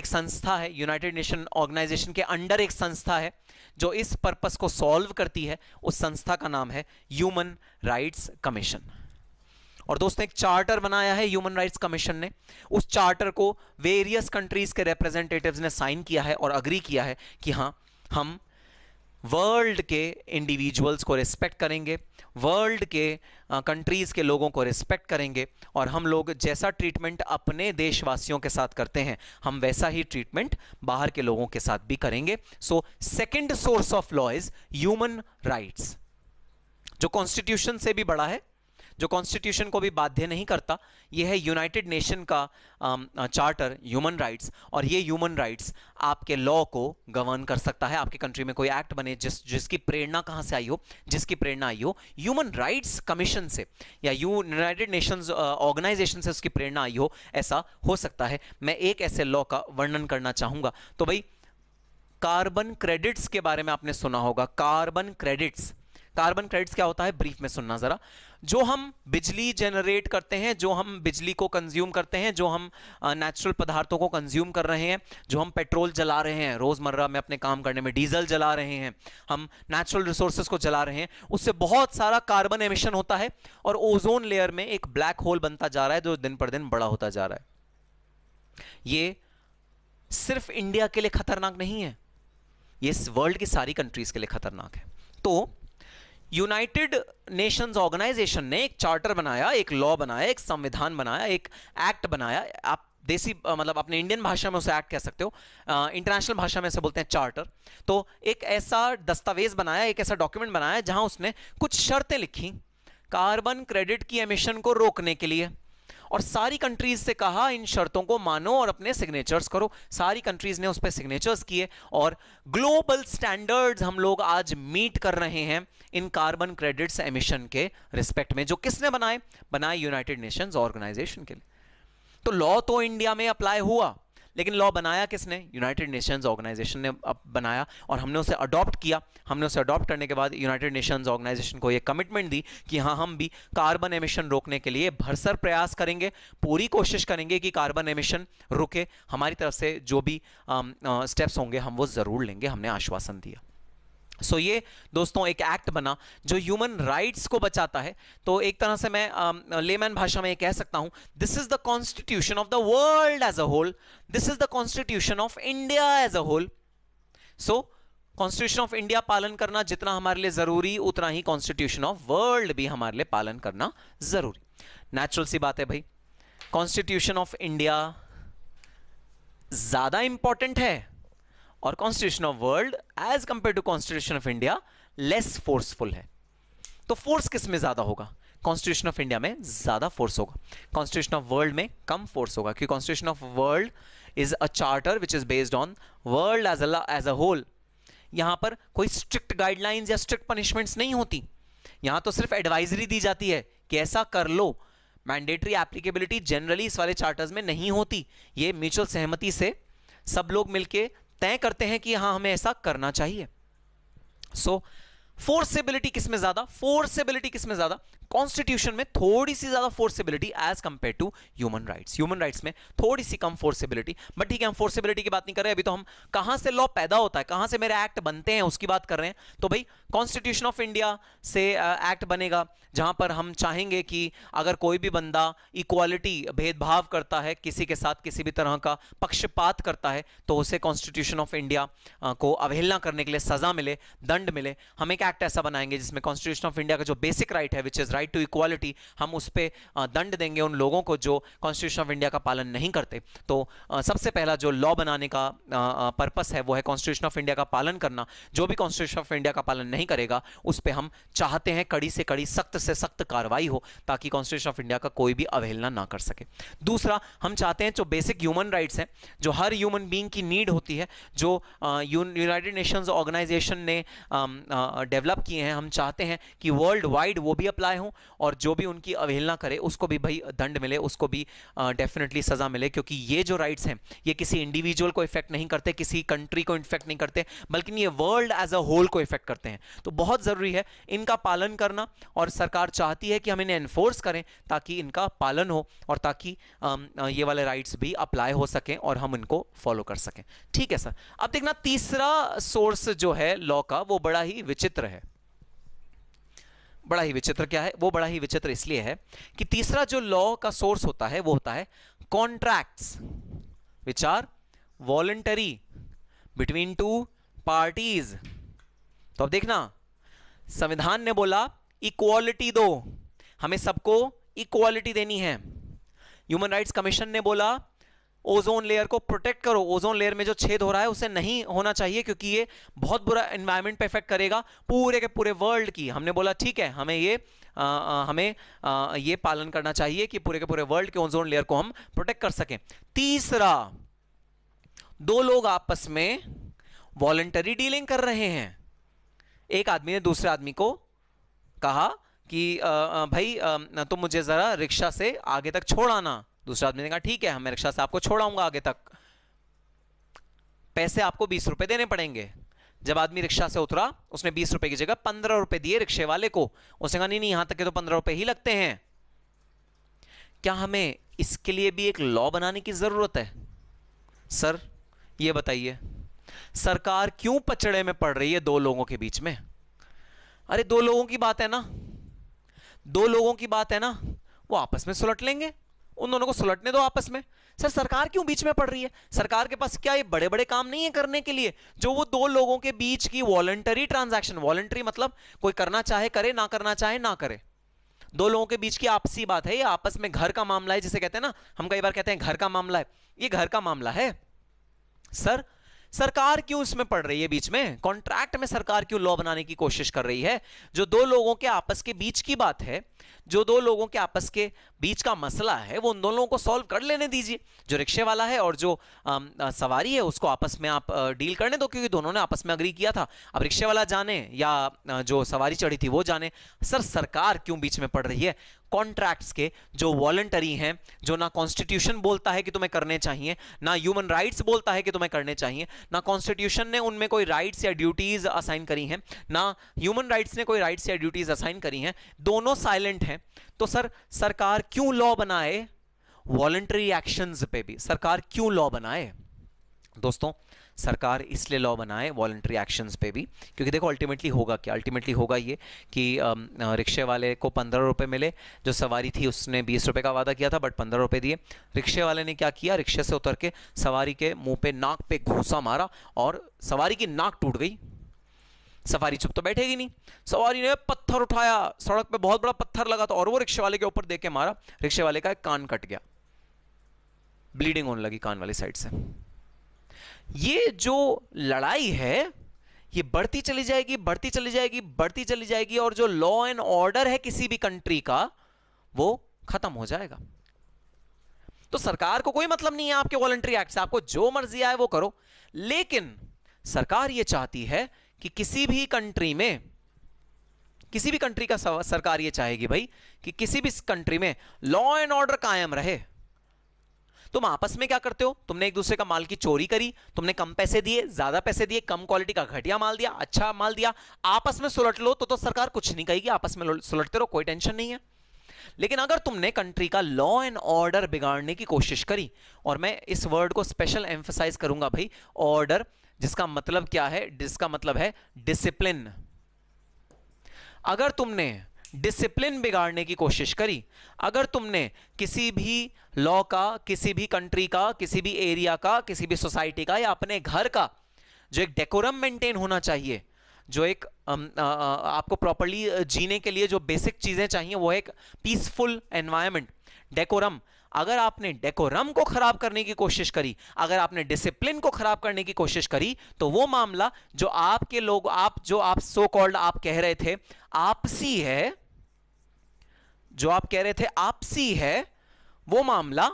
एक संस्था है यूनाइटेड नेशन ऑर्गेनाइजेशन के अंडर एक संस्था है जो इस पर्पस को सॉल्व करती है उस संस्था का नाम है ह्यूमन राइट्स कमीशन और दोस्तों एक चार्टर बनाया है ह्यूमन राइट्स कमीशन ने उस चार्टर को वेरियस कंट्रीज के रिप्रेजेंटेटिव्स ने साइन किया है और अग्री किया है कि हाँ हम वर्ल्ड के इंडिविजुअल्स को रिस्पेक्ट करेंगे वर्ल्ड के कंट्रीज़ के लोगों को रिस्पेक्ट करेंगे और हम लोग जैसा ट्रीटमेंट अपने देशवासियों के साथ करते हैं हम वैसा ही ट्रीटमेंट बाहर के लोगों के साथ भी करेंगे so second source of law is human rights जो कॉन्स्टिट्यूशन से भी बड़ा है जो कॉन्स्टिट्यूशन को भी बाध्य नहीं करता ये है यूनाइटेड नेशन का चार्टर ह्यूमन राइट्स और ये ह्यूमन राइट्स आपके लॉ को गवर्न कर सकता है आपके कंट्री में कोई एक्ट बने जिस जिसकी प्रेरणा कहाँ से आई हो जिसकी प्रेरणा आई हो ह्यूमन राइट्स कमीशन से या यूनाइटेड नेशंस ऑर्गेनाइजेशन से उसकी प्रेरणा आई हो ऐसा हो सकता है मैं एक ऐसे लॉ का वर्णन करना चाहूँगा तो भाई कार्बन क्रेडिट्स के बारे में आपने सुना होगा कार्बन क्रेडिट्स कार्बन क्रेडिट्स क्या होता है ब्रीफ में सुनना जरा जो हम बिजली जनरेट करते हैं जो हम बिजली को कंज्यूम करते हैं जो हम नेचुरल पदार्थों को कंज्यूम कर रहे हैं जो हम पेट्रोल जला रहे हैं रोज़मर्रा में अपने काम करने में डीजल जला रहे हैं हम नेचुरल रिसोर्सेज को जला रहे हैं उससे बहुत सारा कार्बन एमिशन होता है और ओजोन लेयर में एक ब्लैक होल बनता जा रहा है जो दिन पर दिन बड़ा होता जा रहा है ये सिर्फ इंडिया के लिए खतरनाक नहीं है ये वर्ल्ड की सारी कंट्रीज के लिए खतरनाक है तो यूनाइटेड नेशंस ऑर्गेनाइजेशन ने एक चार्टर बनाया एक लॉ बनाया एक संविधान बनाया एक एक्ट बनाया आप देसी मतलब अपने इंडियन भाषा में उसे एक्ट कह सकते हो इंटरनेशनल भाषा में इसे बोलते हैं चार्टर तो एक ऐसा दस्तावेज बनाया एक ऐसा डॉक्यूमेंट बनाया जहां उसने कुछ शर्तें लिखी कार्बन क्रेडिट की एमिशन को रोकने के लिए और सारी कंट्रीज से कहा इन शर्तों को मानो और अपने सिग्नेचर्स करो सारी कंट्रीज ने उस पर सिग्नेचर्स किए और ग्लोबल स्टैंडर्ड्स हम लोग आज मीट कर रहे हैं इन कार्बन क्रेडिट्स एमिशन के रिस्पेक्ट में जो किसने बनाए बनाए यूनाइटेड नेशंस ऑर्गेनाइजेशन के लिए तो लॉ तो इंडिया में अप्लाई हुआ लेकिन लॉ बनाया किसने यूनाइटेड नेशंस ऑर्गेनाइजेशन ने अब बनाया और हमने उसे अडॉप्ट किया हमने उसे अडॉप्ट करने के बाद यूनाइटेड नेशंस ऑर्गेनाइजेशन को ये कमिटमेंट दी कि हाँ हम भी कार्बन एमिशन रोकने के लिए भरसर प्रयास करेंगे पूरी कोशिश करेंगे कि कार्बन एमिशन रुके हमारी तरफ से जो भी स्टेप्स होंगे हम वो ज़रूर लेंगे हमने आश्वासन दिया सो so, ये दोस्तों एक एक्ट बना जो ह्यूमन राइट्स को बचाता है तो एक तरह से मैं लेमैन भाषा में ये कह सकता हूं this is the constitution of the world as a whole this is the constitution of India as a whole so constitution of India पालन करना जितना हमारे लिए जरूरी उतना ही कॉन्स्टिट्यूशन ऑफ वर्ल्ड भी हमारे लिए पालन करना जरूरी नेचुरल सी बात है भाई कॉन्स्टिट्यूशन ऑफ इंडिया ज्यादा इंपॉर्टेंट है और constitution of world as compare to constitution of India less forceful है तो फोर्स किस में ज्यादा होगा कॉन्स्टिट्यूशन ऑफ इंडिया में ज्यादा फोर्स होगा कॉन्स्टिट्यूशन ऑफ वर्ल्ड में कम फोर्स होगा क्योंकि constitution of world is a charter which is based on world as as a whole यहां पर कोई स्ट्रिक्ट गाइडलाइंस या स्ट्रिक्ट पनिशमेंट्स नहीं होती यहां तो सिर्फ एडवाइजरी दी जाती है कि ऐसा कर लो मैंडेटरी एप्लीकेबिलिटी जनरली इस वाले चार्टर्स में नहीं होती ये म्यूचुअल सहमति से सब लोग मिलके तय करते हैं कि हाँ हमें ऐसा करना चाहिए सो so, फोर्सेबिलिटी किसमें ज्यादा फोर्सेबिलिटी किसमें ज्यादा कॉन्स्टिट्यूशन में थोड़ी सी ज्यादा forceability as compare to human rights human rights में थोड़ी सी कम फोर्सेबिलिटी बट ठीक है हम फोर्सेबिलिटी की बात नहीं कर रहे अभी तो हम कहां से लॉ पैदा होता है कहां से मेरे एक्ट बनते हैं उसकी बात कर रहे हैं तो भाई कॉन्स्टिट्यूशन ऑफ इंडिया से एक्ट uh, बनेगा जहां पर हम चाहेंगे कि अगर कोई भी बंदा इक्वालिटी भेदभाव करता है किसी के साथ किसी भी तरह का पक्षपात करता है तो उसे कॉन्स्टिट्यूशन ऑफ इंडिया को अवहेलना करने के लिए सजा मिले दंड मिले हमें एक्ट ऐसा बनाएंगे जिसमें कॉन्स्टिट्यूशन ऑफ इंडिया का जो बेसिक राइट है which is right to equality हम उस पर दंड देंगे उन लोगों को जो कॉन्स्टिट्यूशन ऑफ इंडिया का पालन नहीं करते तो सबसे पहला जो लॉ बनाने का पर्पस है वो है कॉन्स्टिट्यूशन ऑफ इंडिया का पालन करना जो भी कॉन्स्टिट्यूशन ऑफ इंडिया का पालन नहीं करेगा उस पर हम चाहते हैं कड़ी से कड़ी सख्त से सख्त कार्रवाई हो ताकि कॉन्स्टिट्यूशन ऑफ इंडिया का कोई भी अवहेलना ना कर सके दूसरा हम चाहते हैं जो बेसिक ह्यूमन राइट्स हैं जो हर ह्यूमन बींग की नीड होती है जो यूनाइटेड नेशंस ऑर्गेनाइजेशन ने डेवलप किए हैं हम चाहते हैं कि वर्ल्ड वाइड वो भी अप्लाई हों और जो भी उनकी अवहेलना करे उसको भी भाई दंड मिले उसको भी डेफिनेटली सज़ा मिले क्योंकि ये जो राइट्स हैं ये किसी इंडिविजुअल को इफेक्ट नहीं करते किसी कंट्री को इफेक्ट नहीं करते बल्कि ये वर्ल्ड एज अ होल को इफेक्ट करते हैं तो बहुत ज़रूरी है इनका पालन करना और सरकार चाहती है कि हम इन्हें एनफोर्स करें ताकि इनका पालन हो और ताकि ये वाले राइट्स भी अप्लाई हो सकें और हम इनको फॉलो कर सकें ठीक है सर अब देखना तीसरा सोर्स जो है लॉ का वो बड़ा ही विचित्र बड़ा ही विचित्र क्या है वो बड़ा ही विचित्र इसलिए है कि तीसरा जो लॉ का सोर्स होता है वो होता है contracts which are voluntary between two parties तो अब देखना संविधान ने बोला इक्वालिटी दो हमें सबको इक्वालिटी देनी है ह्यूमन राइट्स कमीशन ने बोला ओजोन लेयर को प्रोटेक्ट करो ओजोन लेयर में जो छेद हो रहा है उसे नहीं होना चाहिए क्योंकि ये बहुत बुरा इन्वायरमेंट पे इफेक्ट करेगा पूरे के पूरे वर्ल्ड की हमने बोला ठीक है हमें ये आ, आ, हमें आ, ये पालन करना चाहिए कि पूरे के पूरे वर्ल्ड के ओजोन लेयर को हम प्रोटेक्ट कर सकें तीसरा दो लोग आपस में वॉलेंटरी डीलिंग कर रहे हैं एक आदमी ने दूसरे आदमी को कहा कि आ, भाई तुम तुम मुझे ज़रा रिक्शा से आगे तक छोड़ आना दूसरा आदमी ने कहा ठीक है मैं रिक्शा से आपको छोड़ाऊंगा आगे तक पैसे आपको बीस रुपए देने पड़ेंगे जब आदमी रिक्शा से उतरा उसने बीस रुपए की जगह पंद्रह रुपए दिए रिक्शे वाले को उसने कहा नहीं नहीं यहां तक के तो पंद्रह रुपए ही लगते हैं क्या हमें इसके लिए भी एक लॉ बनाने की जरूरत है सर ये बताइए सरकार क्यों पचड़े में पड़ रही है दो लोगों के बीच में अरे दो लोगों की बात है ना दो लोगों की बात है ना वो आपस में सुलट लेंगे उन दोनों को सुलटने दो आपस में सर सरकार क्यों बीच में पड़ रही है सरकार के पास क्या ये बड़े बड़े काम नहीं है करने के लिए जो वो दो लोगों के बीच की वॉलंटरी ट्रांजेक्शन वॉलंटरी मतलब कोई करना चाहे करे ना करना चाहे ना करे दो लोगों के बीच की आपसी बात है ये आपस में घर का मामला है जिसे कहते हैं ना हम कई बार कहते हैं घर का मामला है ये घर का मामला है सर सरकार क्यों इसमें पड़ रही है बीच में कॉन्ट्रैक्ट में सरकार क्यों लॉ बनाने की कोशिश कर रही है जो दो लोगों के आपस के बीच की बात है जो दो लोगों के आपस के बीच का मसला है वो उन दोनों को सॉल्व कर लेने दीजिए जो रिक्शे वाला है और जो आ, आ, सवारी है उसको आपस में आप डील करने दो क्योंकि दोनों ने आपस में अग्री किया था अब रिक्शे वाला जाने या जो सवारी चढ़ी थी वो जाने सर सरकार क्यों बीच में पड़ रही है कॉन्ट्रैक्ट्स के जो वॉलंटरी हैं जो ना कॉन्स्टिट्यूशन बोलता है कि तुम्हें करने चाहिए ना ह्यूमन राइट्स बोलता है कि तुम्हें करने चाहिए ना कॉन्स्टिट्यूशन ने उनमें कोई राइट्स या ड्यूटीज असाइन करी हैं ना ह्यूमन राइट्स ने कोई राइट्स या ड्यूटीज असाइन करी हैं दोनों साइलेंट हैं हैं तो सर सरकार क्यों लॉ बनाए वॉलेंट्री एक्शंस पे भी सरकार क्यों लॉ बनाए दोस्तों सरकार इसलिए लॉ बनाए वॉलेंट्री एक्शंस पे भी क्योंकि देखो अल्टीमेटली होगा क्या अल्टीमेटली होगा ये कि रिक्शे वाले को पंद्रह रुपये मिले जो सवारी थी उसने बीस रुपये का वादा किया था बट पंद्रह रुपये दिए रिक्शे वाले ने क्या किया रिक्शे से उतर के सवारी के मुंह पे नाक पे घूसा मारा और सवारी की नाक टूट गई सफारी चुप तो बैठेगी नहीं सवारी ने पत्थर उठाया सड़क पे बहुत बड़ा पत्थर लगा था तो और वो रिक्शे वाले के ऊपर देख के मारा रिक्शे वाले का एक कान कट गया ब्लीडिंग होने लगी कान वाली साइड से ये जो लड़ाई है ये बढ़ती चली जाएगी बढ़ती चली जाएगी बढ़ती चली जाएगी और जो लॉ एंड ऑर्डर है किसी भी कंट्री का वो खत्म हो जाएगा तो सरकार को कोई मतलब नहीं है आपके वॉलंट्री एक्ट से आपको जो मर्जी आए वो करो लेकिन सरकार ये चाहती है कि किसी भी कंट्री में किसी भी कंट्री का सरकार ये चाहेगी भाई कि किसी भी कंट्री में लॉ एंड ऑर्डर कायम रहे तुम आपस में क्या करते हो तुमने एक दूसरे का माल की चोरी करी तुमने कम पैसे दिए ज्यादा पैसे दिए कम क्वालिटी का घटिया माल दिया अच्छा माल दिया आपस में सुलट लो तो तो सरकार कुछ नहीं कहेगी आपस में सुलटते रहो कोई टेंशन नहीं है लेकिन अगर तुमने कंट्री का लॉ एंड ऑर्डर बिगाड़ने की कोशिश करी और मैं इस वर्ड को स्पेशल एम्फोसाइज करूंगा भाई ऑर्डर जिसका मतलब क्या है जिसका मतलब है डिसिप्लिन अगर तुमने डिसिप्लिन बिगाड़ने की कोशिश करी अगर तुमने किसी भी लॉ का किसी भी कंट्री का किसी भी एरिया का किसी भी सोसाइटी का या अपने घर का जो एक डेकोरम मेंटेन होना चाहिए जो एक आपको प्रॉपरली जीने के लिए जो बेसिक चीज़ें चाहिए वो एक पीसफुल एनवायरनमेंट डेकोरम अगर आपने डेकोरम को खराब करने की कोशिश करी अगर आपने डिसिप्लिन को खराब करने की कोशिश करी तो वो मामला जो आपके लोग आप जो आप सो कॉल्ड आप कह रहे थे आपसी है जो आप कह रहे थे आपसी है वो मामला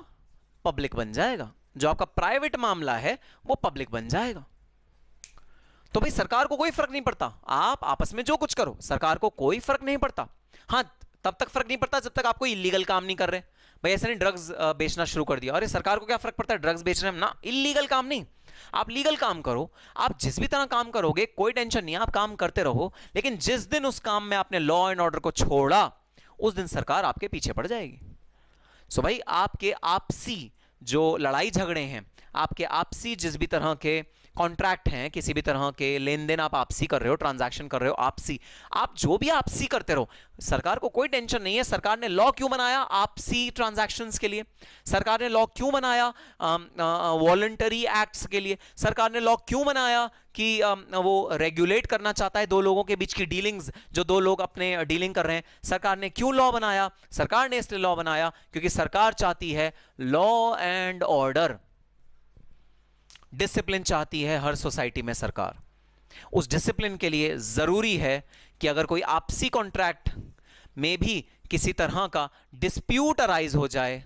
पब्लिक बन जाएगा जो आपका प्राइवेट मामला है वो पब्लिक बन जाएगा तो भाई सरकार को कोई फर्क नहीं पड़ता आप आपस में जो कुछ करो सरकार को कोई फर्क नहीं पड़ता हाँ तब तक फर्क नहीं पड़ता जब तक आप कोई इलीगल काम नहीं कर रहे भाई ऐसे ने ड्रग्स बेचना शुरू कर दिया अरे सरकार को क्या फर्क पड़ता है ड्रग्स बेचने में ना इलीगल काम नहीं आप लीगल काम करो आप जिस भी तरह काम करोगे कोई टेंशन नहीं आप काम करते रहो लेकिन जिस दिन उस काम में आपने लॉ एंड ऑर्डर को छोड़ा उस दिन सरकार आपके पीछे पड़ जाएगी सो भाई आपके आपसी जो लड़ाई झगड़े हैं आपके आपसी जिस भी तरह के कॉन्ट्रैक्ट हैं किसी भी तरह के लेन देन आप आपसी कर रहे हो ट्रांजैक्शन कर रहे हो आपसी आप जो भी आपसी करते रहो सरकार को कोई टेंशन नहीं है सरकार ने लॉ क्यों बनाया आपसी ट्रांजैक्शंस के लिए सरकार ने लॉ क्यों बनाया वॉलंटरी एक्ट्स के लिए सरकार ने लॉ क्यों बनाया कि आ, वो रेगुलेट करना चाहता है दो लोगों के बीच की डीलिंग्स जो दो लोग अपने डीलिंग कर रहे हैं सरकार ने क्यों लॉ बनाया सरकार ने इसलिए लॉ बनाया क्योंकि सरकार चाहती है लॉ एंड ऑर्डर डिसिप्लिन चाहती है हर सोसाइटी में सरकार उस डिसिप्लिन के लिए ज़रूरी है कि अगर कोई आपसी कॉन्ट्रैक्ट में भी किसी तरह का डिस्प्यूट अराइज हो जाए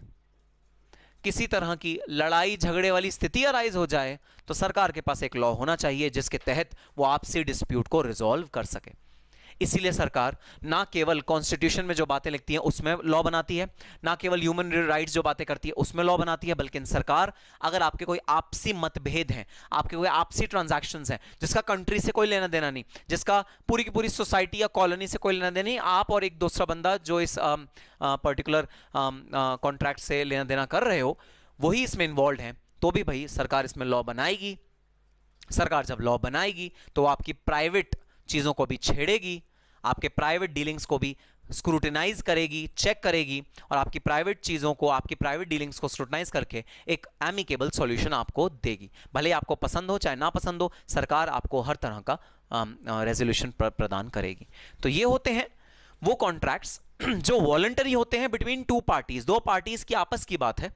किसी तरह की लड़ाई झगड़े वाली स्थिति अराइज हो जाए तो सरकार के पास एक लॉ होना चाहिए जिसके तहत वो आपसी डिस्प्यूट को रिजॉल्व कर सके इसीलिए सरकार ना केवल कॉन्स्टिट्यूशन में जो बातें लिखती हैं उसमें लॉ बनाती है ना केवल ह्यूमन राइट्स जो बातें करती है उसमें लॉ बनाती है बल्कि सरकार अगर आपके कोई आपसी मतभेद हैं आपके कोई आपसी ट्रांजैक्शंस हैं जिसका कंट्री से कोई लेना देना नहीं जिसका पूरी की पूरी सोसाइटी या कॉलोनी से कोई लेना देना नहीं आप और एक दूसरा बंदा जो इस पर्टिकुलर कॉन्ट्रैक्ट से लेना देना कर रहे हो वही इसमें इन्वॉल्व हैं तो भी भाई सरकार इसमें लॉ बनाएगी सरकार जब लॉ बनाएगी तो आपकी प्राइवेट चीज़ों को भी छेड़ेगी आपके प्राइवेट डीलिंग्स को भी स्क्रूटिनाइज करेगी चेक करेगी और आपकी प्राइवेट चीज़ों को आपकी प्राइवेट डीलिंग्स को स्क्रूटनाइज करके एक एमिकेबल सॉल्यूशन आपको देगी भले आपको पसंद हो चाहे ना पसंद हो सरकार आपको हर तरह का रेजोल्यूशन प्रदान करेगी तो ये होते हैं वो कॉन्ट्रैक्ट्स जो वॉलंटरी होते हैं बिटवीन टू पार्टीज दो पार्टीज की आपस की बात है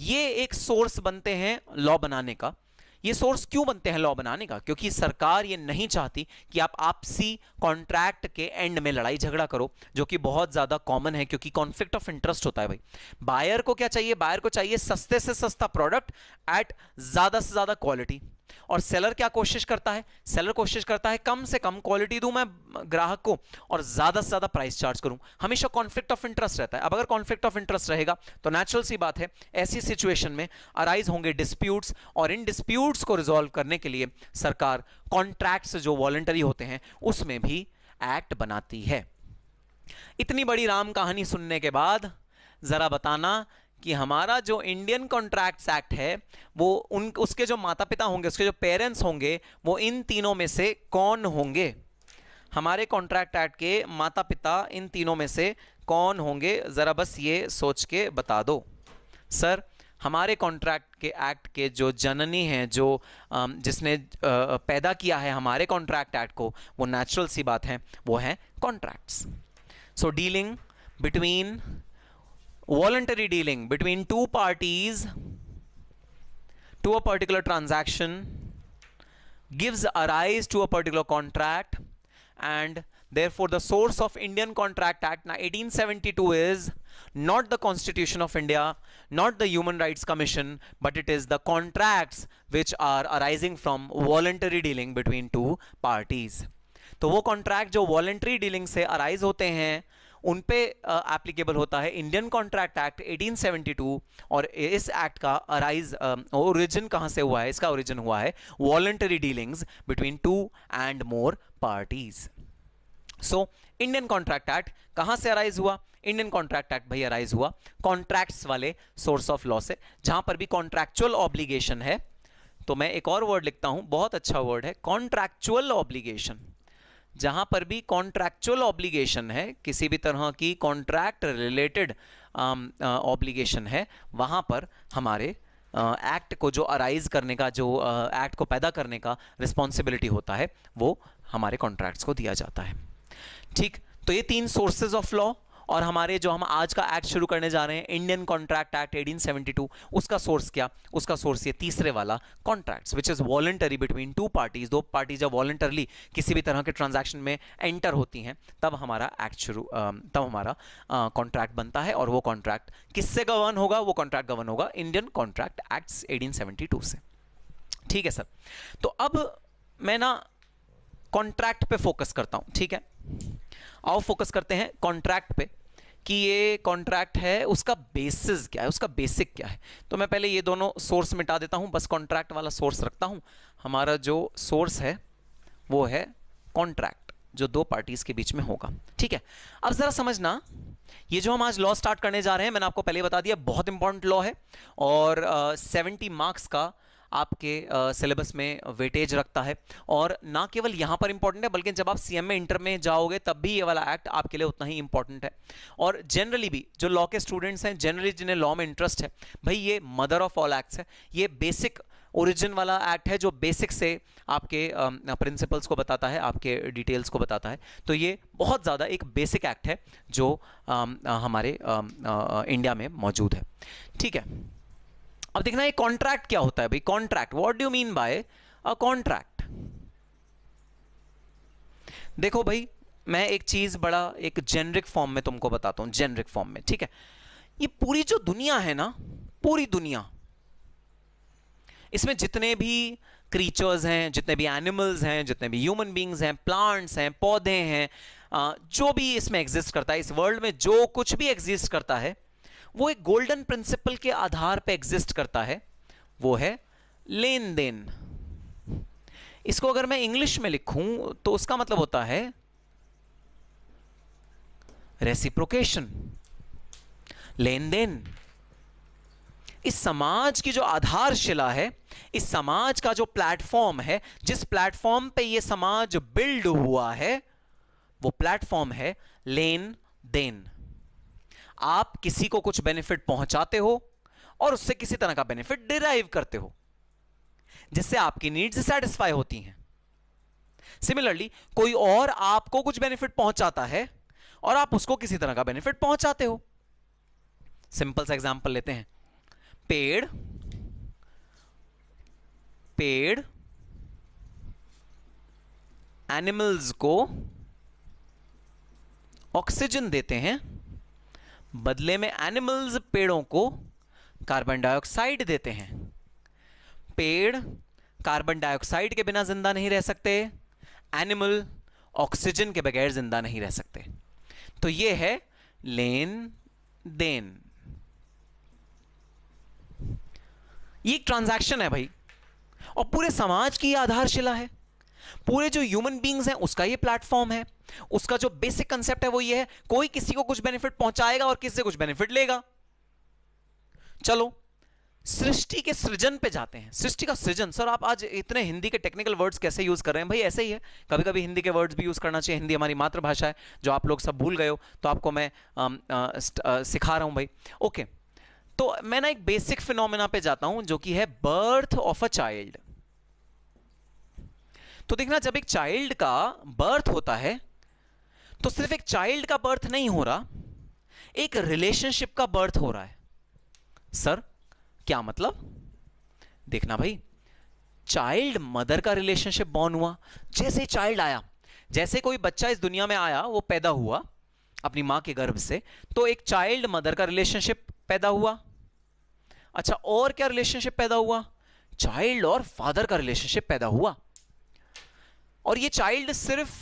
ये एक सोर्स बनते हैं लॉ बनाने का ये सोर्स क्यों बनते हैं लॉ बनाने का क्योंकि सरकार ये नहीं चाहती कि आप आपसी कॉन्ट्रैक्ट के एंड में लड़ाई झगड़ा करो जो कि बहुत ज़्यादा कॉमन है क्योंकि कॉन्फ्लिक्ट ऑफ इंटरेस्ट होता है भाई बायर को क्या चाहिए बायर को चाहिए सस्ते से सस्ता प्रोडक्ट एट ज़्यादा से ज़्यादा क्वालिटी और सेलर क्या कोशिश करता है सेलर कोशिश करता है कम से कम क्वालिटी दूं मैं ग्राहक को और ज्यादा से ज्यादा प्राइस चार्ज करूं हमेशा कॉन्फ्लिक्ट ऑफ इंटरेस्ट रहता है अब अगर कॉन्फ्लिक्ट ऑफ इंटरेस्ट रहेगा तो नेचुरल सी बात है ऐसी सिचुएशन में अराइज होंगे डिस्प्यूट्स और इन डिस्प्यूट्स को रिजोल्व करने के लिए सरकार कॉन्ट्रैक्ट्स जो वॉलेंटरी होते हैं उसमें भी एक्ट बनाती है इतनी बड़ी राम कहानी सुनने के बाद जरा बताना कि हमारा जो इंडियन कॉन्ट्रैक्ट्स एक्ट है वो उन उसके जो माता पिता होंगे उसके जो पेरेंट्स होंगे वो इन तीनों में से कौन होंगे हमारे कॉन्ट्रैक्ट एक्ट के माता पिता इन तीनों में से कौन होंगे ज़रा बस ये सोच के बता दो सर हमारे कॉन्ट्रैक्ट के एक्ट के जो जननी हैं जो जिसने पैदा किया है हमारे कॉन्ट्रैक्ट एक्ट को वो नेचुरल सी बात है वो है contracts so dealing between voluntary dealing between two parties to a particular transaction gives rise to a particular contract and therefore the source of Indian Contract Act 1872 is not the Constitution of India, not the Human Rights Commission, but it is the contracts which are arising from voluntary dealing between two parties. तो वो contract जो voluntary dealing से होते हैं उन पे applicable होता है इंडियन कॉन्ट्रैक्ट एक्ट 1872 और इस एक्ट का अराइज ओरिजिन कहाँ से हुआ है इसका ओरिजिन हुआ है voluntary dealings between two and more parties so Indian contract act कहाँ से अराइज हुआ इंडियन कॉन्ट्रैक्ट एक्ट भाई अराइज हुआ कॉन्ट्रैक्ट्स वाले सोर्स ऑफ लॉ से जहां पर भी कॉन्ट्रैक्चुअल ऑब्लिगेशन है तो मैं एक और वर्ड लिखता हूं बहुत अच्छा वर्ड है कॉन्ट्रैक्चुअल ऑब्लिगेशन जहां पर भी कॉन्ट्रैक्चुअल ऑब्लिगेशन है किसी भी तरह की कॉन्ट्रैक्ट रिलेटेड ऑब्लिगेशन है वहां पर हमारे एक्ट uh, को जो अराइज करने का जो एक्ट uh, को पैदा करने का रिस्पॉन्सिबिलिटी होता है वो हमारे कॉन्ट्रैक्ट्स को दिया जाता है ठीक तो ये तीन सोर्सेज ऑफ लॉ और हमारे जो हम आज का एक्ट शुरू करने जा रहे हैं इंडियन कॉन्ट्रैक्ट एक्ट 1872 उसका सोर्स क्या उसका सोर्स ये तीसरे वाला contracts which is voluntary between two parties दो पार्टी जब वॉलेंटरली किसी भी तरह के ट्रांजैक्शन में एंटर होती हैं तब हमारा एक्ट शुरू तब हमारा कॉन्ट्रैक्ट बनता है और वो कॉन्ट्रैक्ट किससे गवर्न होगा वो कॉन्ट्रैक्ट गवर्न होगा इंडियन कॉन्ट्रैक्ट एक्ट एटीन से ठीक है सर तो अब मैं ना कॉन्ट्रैक्ट पे फोकस करता हूँ ठीक है आओ फोकस करते हैं कॉन्ट्रैक्ट पे कि ये कॉन्ट्रैक्ट है उसका बेसिस क्या है उसका बेसिक क्या है तो मैं पहले ये दोनों सोर्स मिटा देता हूँ बस कॉन्ट्रैक्ट वाला सोर्स रखता हूँ हमारा जो सोर्स है वो है कॉन्ट्रैक्ट जो दो पार्टीज़ के बीच में होगा ठीक है अब ज़रा समझना ये जो हम आज लॉ स्टार्ट करने जा रहे हैं मैंने आपको पहले बता दिया बहुत इंपॉर्टेंट लॉ है और सेवेंटी uh, मार्क्स का आपके सिलेबस में वेटेज रखता है और ना केवल यहाँ पर इंपॉर्टेंट है बल्कि जब आप सी में इंटर में जाओगे तब भी ये वाला एक्ट आपके लिए उतना ही इंपॉर्टेंट है और जनरली भी जो लॉ के स्टूडेंट्स हैं जनरली जिन्हें लॉ में इंटरेस्ट है भाई ये मदर ऑफ ऑल एक्ट्स है ये बेसिक ओरिजिन वाला एक्ट है जो बेसिक से आपके प्रिंसिपल्स को बताता है आपके डिटेल्स को बताता है तो ये बहुत ज़्यादा एक बेसिक एक्ट है जो आ, हमारे आ, आ, इंडिया में मौजूद है ठीक है अब देखना ये कॉन्ट्रैक्ट क्या होता है भाई contract what do mean by a contract देखो भाई मैं एक चीज बड़ा एक जेनरिक फॉर्म में तुमको बताता हूं जेनरिक फॉर्म में ठीक है ये पूरी जो दुनिया है ना पूरी दुनिया इसमें जितने भी क्रीचर्स हैं जितने भी एनिमल्स हैं जितने भी ह्यूमन बींग्स हैं प्लांट्स हैं पौधे हैं जो भी इसमें एग्जिस्ट करता है इस वर्ल्ड में जो कुछ भी एग्जिस्ट करता है वो एक गोल्डन प्रिंसिपल के आधार पे एग्जिस्ट करता है वो है लेन देन इसको अगर मैं इंग्लिश में लिखूं तो उसका मतलब होता है रेसिप्रोकेशन लेन देन इस समाज की जो आधारशिला है इस समाज का जो प्लेटफॉर्म है जिस प्लेटफॉर्म पे ये समाज बिल्ड हुआ है वो प्लेटफॉर्म है लेन देन आप किसी को कुछ बेनिफिट पहुंचाते हो और उससे किसी तरह का बेनिफिट डिराइव करते हो जिससे आपकी नीड्स सेटिस्फाई होती हैं सिमिलरली कोई और आपको कुछ बेनिफिट पहुंचाता है और आप उसको किसी तरह का बेनिफिट पहुंचाते हो सिंपल सा एग्जांपल लेते हैं पेड़ पेड़ एनिमल्स को ऑक्सीजन देते हैं बदले में एनिमल्स पेड़ों को कार्बन डाइऑक्साइड देते हैं पेड़ कार्बन डाइऑक्साइड के बिना जिंदा नहीं रह सकते एनिमल ऑक्सीजन के बगैर जिंदा नहीं रह सकते तो ये है लेन देन ये एक ट्रांजैक्शन है भाई और पूरे समाज की आधारशिला है पूरे जो ह्यूमन बींग्स हैं उसका ये प्लेटफॉर्म है उसका जो बेसिक कंसेप्ट है वो ये है कोई किसी को कुछ बेनिफिट पहुंचाएगा और किससे कुछ बेनिफिट लेगा चलो सृष्टि के सृजन पे जाते हैं सृष्टि का सृजन सर आप आज इतने हिंदी के टेक्निकल वर्ड्स कैसे यूज कर रहे हैं भाई ऐसे ही है कभी कभी हिंदी के वर्ड्स भी यूज करना चाहिए हिंदी हमारी मातृभाषा है जो आप लोग सब भूल गए हो तो आपको मैं आ, आ, आ, सिखा रहा हूं भाई ओके तो मैं ना एक बेसिक फिनोमिना पे जाता हूं जो कि है बर्थ ऑफ अ चाइल्ड तो देखना जब एक चाइल्ड का बर्थ होता है तो सिर्फ एक चाइल्ड का बर्थ नहीं हो रहा एक रिलेशनशिप का बर्थ हो रहा है सर क्या मतलब देखना भाई चाइल्ड मदर का रिलेशनशिप बॉर्न हुआ जैसे चाइल्ड आया जैसे कोई बच्चा इस दुनिया में आया वो पैदा हुआ अपनी माँ के गर्भ से तो एक चाइल्ड मदर का रिलेशनशिप पैदा हुआ अच्छा और क्या रिलेशनशिप पैदा हुआ चाइल्ड और फादर का रिलेशनशिप पैदा हुआ और ये चाइल्ड सिर्फ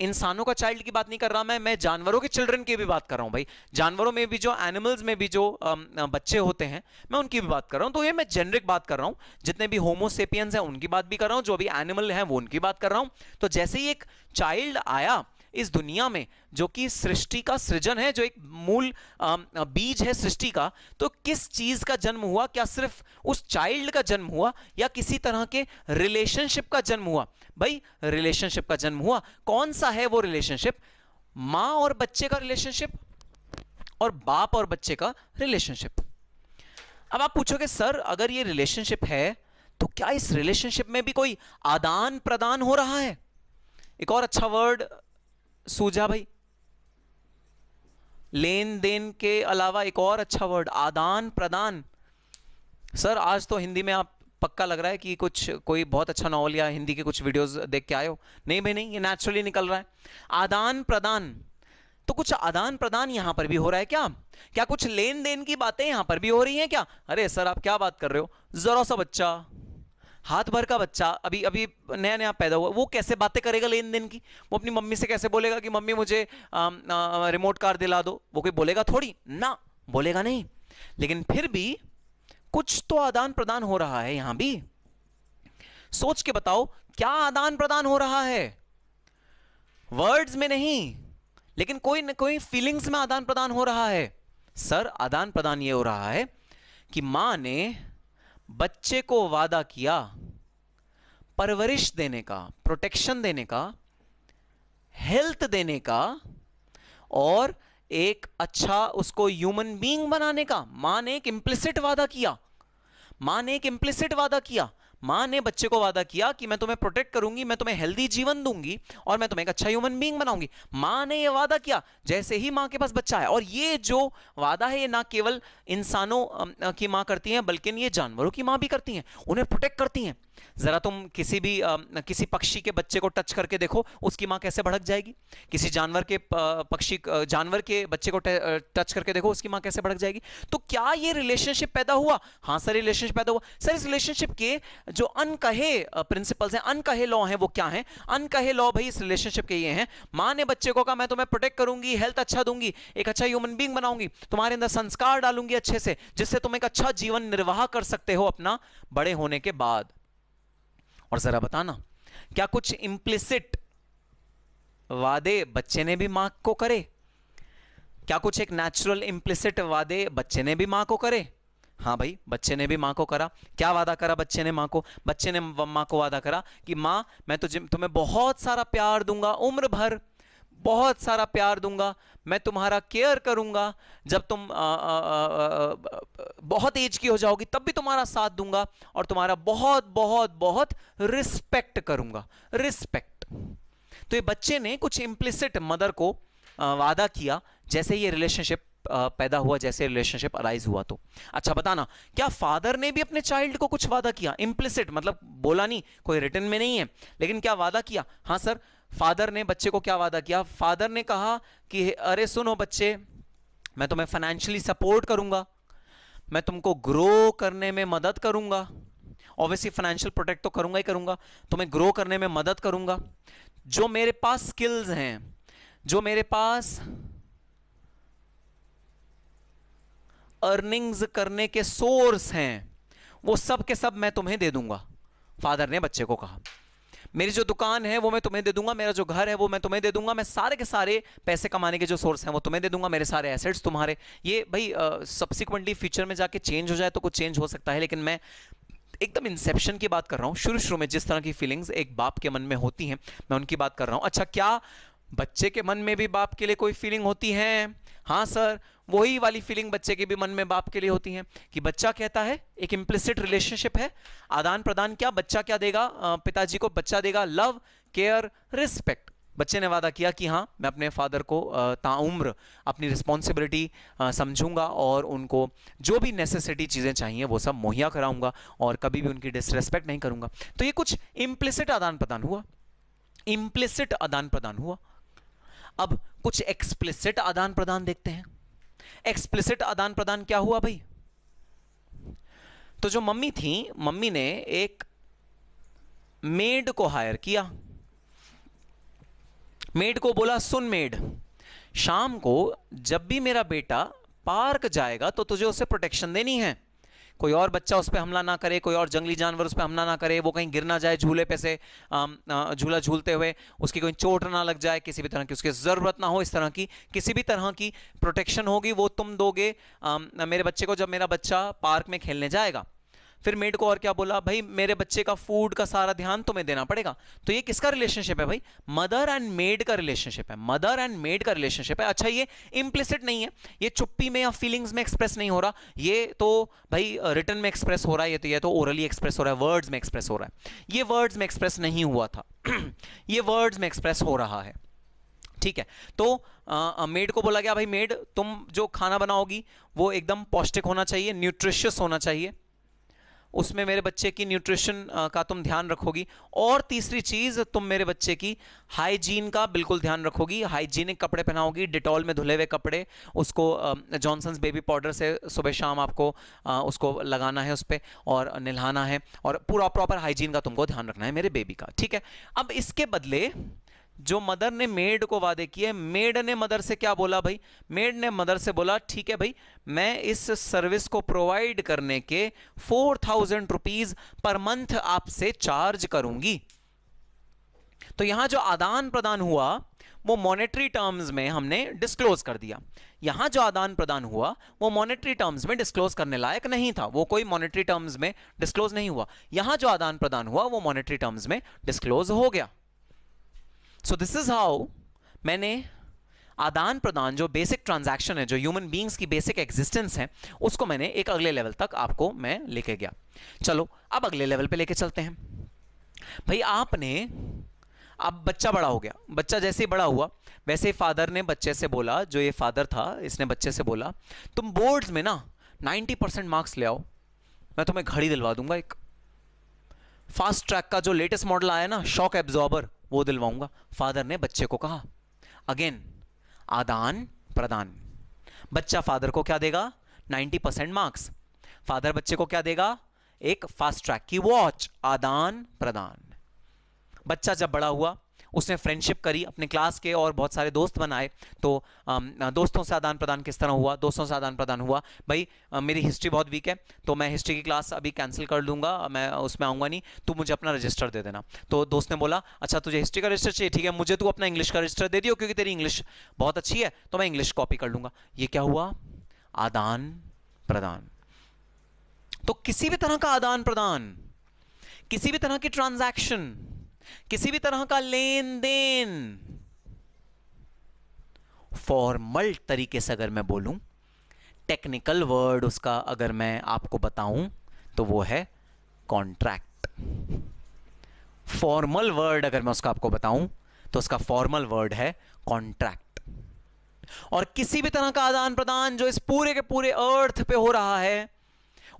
इंसानों का चाइल्ड की बात नहीं कर रहा मैं मैं जानवरों के चिल्ड्रन की भी बात कर रहा हूं भाई जानवरों में भी जो एनिमल्स में भी जो बच्चे होते हैं मैं उनकी भी बात कर रहा हूं तो ये मैं जेनरिक बात कर रहा हूं जितने भी होमोसेपियंस हैं उनकी बात भी कर रहा हूं जो भी एनिमल हैं वो उनकी बात कर रहा हूं तो जैसे ही एक चाइल्ड आया इस दुनिया में जो कि सृष्टि का सृजन है जो एक मूल बीज है सृष्टि का तो किस चीज़ का जन्म हुआ क्या सिर्फ उस चाइल्ड का जन्म हुआ या किसी तरह के रिलेशनशिप का जन्म हुआ भाई रिलेशनशिप का जन्म हुआ कौन सा है वो रिलेशनशिप मां और बच्चे का रिलेशनशिप और बाप और बच्चे का रिलेशनशिप अब आप पूछोगे सर अगर ये रिलेशनशिप है तो क्या इस रिलेशनशिप में भी कोई आदान प्रदान हो रहा है एक और अच्छा वर्ड सूझा भाई लेन देन के अलावा एक और अच्छा वर्ड आदान प्रदान सर आज तो हिंदी में आप पक्का लग रहा है कि कुछ कोई बहुत अच्छा नॉवल या हिंदी के कुछ वीडियोस देख के आए हो नहीं भाई नहीं ये नेचुरली निकल रहा है आदान प्रदान तो कुछ आदान प्रदान यहां पर भी हो रहा है क्या क्या कुछ लेन देन की बातें यहां पर भी हो रही हैं क्या अरे सर आप क्या बात कर रहे हो जरा सा बच्चा हाथ भर का बच्चा अभी अभी नया नया पैदा हुआ वो कैसे बातें करेगा लेन देन की वो अपनी मम्मी से कैसे बोलेगा कि मम्मी मुझे आ, आ, रिमोट कार दिला दो वो कोई बोलेगा थोड़ी ना बोलेगा नहीं लेकिन फिर भी कुछ तो आदान प्रदान हो रहा है यहां भी सोच के बताओ क्या आदान प्रदान हो रहा है वर्ड्स में नहीं लेकिन कोई ना कोई फीलिंग्स में आदान प्रदान हो रहा है सर आदान प्रदान ये हो रहा है कि मां ने बच्चे को वादा किया परवरिश देने का प्रोटेक्शन देने का हेल्थ देने का और एक अच्छा उसको ह्यूमन बीइंग बनाने का मां ने एक इंप्लिसिट वादा किया मां ने एक इंप्लिसिट वादा किया माँ ने बच्चे को वादा किया कि मैं तुम्हें प्रोटेक्ट करूंगी मैं तुम्हें हेल्दी जीवन दूंगी और मैं तुम्हें एक अच्छा ह्यूमन बींग बनाऊंगी माँ ने यह वादा किया जैसे ही माँ के पास बच्चा है और ये जो वादा है ये ना केवल इंसानों की माँ करती हैं बल्कि ये जानवरों की माँ भी करती हैं उन्हें प्रोटेक्ट करती हैं ज़रा तुम किसी भी आ, किसी पक्षी के बच्चे को टच करके देखो उसकी माँ कैसे भड़क जाएगी किसी जानवर के पक्षी जानवर के बच्चे को टच करके देखो उसकी माँ कैसे भड़क जाएगी तो क्या ये रिलेशनशिप पैदा हुआ हाँ सर रिलेशनशिप पैदा हुआ सर इस रिलेशनशिप के जो अनकहे प्रिंसिपल्स हैं अनकहे लॉ हैं वो क्या हैं अनकहे लॉ भाई इस रिलेशनशिप के ये हैं माँ ने बच्चे को कहा मैं तुम्हें प्रोटेक्ट करूंगी हेल्थ अच्छा दूंगी एक अच्छा ह्यूमन बींग बनाऊंगी तुम्हारे अंदर संस्कार डालूंगी अच्छे से जिससे तुम एक अच्छा जीवन निर्वाह कर सकते हो अपना बड़े होने के बाद और ज़रा बताना क्या कुछ इम्प्लिसिट वादे बच्चे ने भी माँ को करे क्या कुछ एक नेचुरल इम्प्लिसिट वादे बच्चे ने भी माँ को करे हाँ भाई बच्चे ने भी माँ को करा क्या वादा करा बच्चे ने माँ को बच्चे ने माँ को वादा करा कि माँ मैं तुझे तुम्हें बहुत सारा प्यार दूंगा उम्र भर बहुत सारा प्यार दूंगा मैं तुम्हारा केयर करूंगा जब तुम आ, आ, आ, बहुत एज की हो जाओगी तब भी तुम्हारा साथ दूंगा और तुम्हारा बहुत बहुत बहुत रिस्पेक्ट करूंगा रिस्पेक्ट तो ये बच्चे ने कुछ इम्प्लिसिट मदर को वादा किया जैसे ये रिलेशनशिप पैदा हुआ जैसे रिलेशनशिप अराइज हुआ तो अच्छा बताना क्या फादर ने भी अपने चाइल्ड को कुछ वादा किया इम्प्लिसिट मतलब बोला नहीं कोई रिटर्न में नहीं है लेकिन क्या वादा किया हाँ सर फादर ने बच्चे को क्या वादा किया फादर ने कहा कि अरे सुनो बच्चे मैं तुम्हें फाइनेंशियली सपोर्ट करूंगा मैं तुमको ग्रो करने में मदद करूंगा ऑब्वियसली फाइनेंशियल प्रोटेक्ट तो करूंगा ही करूंगा तुम्हें ग्रो करने में मदद करूंगा जो मेरे पास स्किल्स हैं जो मेरे पास अर्निंग्स करने के सोर्स हैं वो सब के सब मैं तुम्हें दे दूंगा फादर ने बच्चे को कहा मेरी जो दुकान है वो मैं तुम्हें दे दूंगा मेरा जो घर है वो मैं तुम्हें दे दूंगा मैं सारे के सारे पैसे कमाने के जो सोर्स हैं वो तुम्हें दे दूंगा मेरे सारे एसेट्स तुम्हारे ये भाई सब्सिक्वेंटली फ्यूचर में जाके चेंज हो जाए तो कुछ चेंज हो सकता है लेकिन मैं एकदम इंसेप्शन की बात कर रहा हूँ शुरू शुरू में जिस तरह की फीलिंग्स एक बाप के मन में होती हैं मैं उनकी बात कर रहा हूँ अच्छा क्या बच्चे के मन में भी बाप के लिए कोई फीलिंग होती है हाँ सर वही वाली फीलिंग बच्चे के भी मन में बाप के लिए होती है कि बच्चा कहता है एक इम्प्लिसिट रिलेशनशिप है आदान प्रदान क्या बच्चा क्या देगा पिताजी को बच्चा देगा लव केयर रिस्पेक्ट बच्चे ने वादा किया कि हाँ मैं अपने फादर को ताउम्र अपनी रिस्पॉन्सिबिलिटी समझूंगा और उनको जो भी नेसेसिटी चीज़ें चाहिए वो सब मुहैया कराऊंगा और कभी भी उनकी डिसरेस्पेक्ट नहीं करूंगा तो ये कुछ इम्प्लिसिट आदान प्रदान हुआ इम्प्लिसिट आदान प्रदान हुआ अब कुछ एक्सप्लिसिट आदान प्रदान देखते हैं एक्सप्लिसिट आदान प्रदान क्या हुआ भाई तो जो मम्मी थी मम्मी ने एक मेड को हायर किया मेड को बोला सुन मेड शाम को जब भी मेरा बेटा पार्क जाएगा तो तुझे उसे प्रोटेक्शन देनी है कोई और बच्चा उस पर हमला ना करे कोई और जंगली जानवर उस पर हमला ना करे वो कहीं गिर ना जाए झूले पे से झूला झूलते हुए उसकी कोई चोट ना लग जाए किसी भी तरह की उसकी ज़रूरत ना हो इस तरह की किसी भी तरह की प्रोटेक्शन होगी वो तुम दोगे आ, मेरे बच्चे को जब मेरा बच्चा पार्क में खेलने जाएगा फिर मेड को और क्या बोला भाई मेरे बच्चे का फूड का सारा ध्यान तुम्हें देना पड़ेगा तो ये किसका रिलेशनशिप है भाई मदर एंड मेड का रिलेशनशिप है मदर एंड मेड का रिलेशनशिप है अच्छा ये इम्प्लिसिट नहीं है ये चुप्पी में या फीलिंग्स में एक्सप्रेस नहीं हो रहा ये तो भाई रिटर्न में एक्सप्रेस हो रहा है ये तो ये तो ओरली एक्सप्रेस हो रहा है वर्ड्स में एक्सप्रेस हो रहा है ये वर्ड्स में एक्सप्रेस नहीं हुआ था ये वर्ड्स में एक्सप्रेस हो रहा है ठीक है तो आ, मेड को बोला गया भाई मेड तुम जो खाना बनाओगी वो एकदम पौष्टिक होना चाहिए न्यूट्रिशियस होना चाहिए उसमें मेरे बच्चे की न्यूट्रिशन का तुम ध्यान रखोगी और तीसरी चीज़ तुम मेरे बच्चे की हाइजीन का बिल्कुल ध्यान रखोगी हाइजीनिक कपड़े पहनाओगी डिटॉल में धुले हुए कपड़े उसको जॉनसन्स बेबी पाउडर से सुबह शाम आपको उसको लगाना है उस पर और नहलाना है और पूरा प्रॉपर हाइजीन का तुमको ध्यान रखना है मेरे बेबी का ठीक है अब इसके बदले जो मदर ने मेड को वादे किए मेड ने मदर से क्या बोला भाई मेड ने मदर से बोला ठीक है भाई मैं इस सर्विस को प्रोवाइड करने के four thousand rupees per month आपसे चार्ज करूंगी तो यहां जो आदान प्रदान हुआ वो मॉनेटरी टर्म्स में हमने डिस्क्लोज कर दिया यहां जो आदान प्रदान हुआ वो मॉनेटरी टर्म्स में डिस्क्लोज करने लायक नहीं था वो कोई मॉनेटरी टर्म्स में डिस्क्लोज नहीं हुआ यहां जो आदान प्रदान हुआ वो मॉनेटरी टर्म्स में डिस्क्लोज हो गया सो दिस इज़ हाउ मैंने आदान प्रदान जो बेसिक ट्रांजैक्शन है जो ह्यूमन बींग्स की बेसिक एग्जिस्टेंस है उसको मैंने एक अगले लेवल तक आपको मैं लेके गया चलो अब अगले लेवल पे लेके चलते हैं भाई आपने अब बच्चा बड़ा हो गया बच्चा जैसे ही बड़ा हुआ वैसे ही फादर ने बच्चे से बोला जो ये फादर था इसने बच्चे से बोला तुम बोर्ड्स में ना 90 परसेंट मार्क्स ले आओ मैं तुम्हें घड़ी दिलवा दूंगा एक फास्ट ट्रैक का जो लेटेस्ट मॉडल आया ना शॉक एब्जॉर्बर वो दिलवाऊंगा फादर ने बच्चे को कहा अगेन आदान प्रदान बच्चा फादर को क्या देगा 90 परसेंट मार्क्स फादर बच्चे को क्या देगा एक फास्ट ट्रैक की वॉच आदान प्रदान बच्चा जब बड़ा हुआ उसने फ्रेंडशिप करी अपने क्लास के और बहुत सारे दोस्त बनाए तो दोस्तों से आदान प्रदान किस तरह हुआ दोस्तों से आदान प्रदान हुआ भाई मेरी हिस्ट्री बहुत वीक है तो मैं हिस्ट्री की क्लास अभी कैंसिल कर लूँगा मैं उसमें आऊँगा नहीं तू मुझे अपना रजिस्टर दे देना तो दोस्त ने बोला अच्छा तुझे हिस्ट्री का रजिस्टर चाहिए ठीक है मुझे तू अपना इंग्लिश का रजिस्टर दे दियो क्योंकि तेरी इंग्लिश बहुत अच्छी है तो मैं इंग्लिश कॉपी कर लूँगा ये क्या हुआ आदान प्रदान तो किसी भी तरह का आदान प्रदान किसी भी तरह की ट्रांजैक्शन किसी भी तरह का लेन देन फॉर्मल तरीके से अगर मैं बोलूं टेक्निकल वर्ड उसका अगर मैं आपको बताऊं तो वो है कॉन्ट्रैक्ट फॉर्मल वर्ड अगर मैं उसका आपको बताऊं तो उसका फॉर्मल वर्ड है कॉन्ट्रैक्ट और किसी भी तरह का आदान प्रदान जो इस पूरे के पूरे अर्थ पे हो रहा है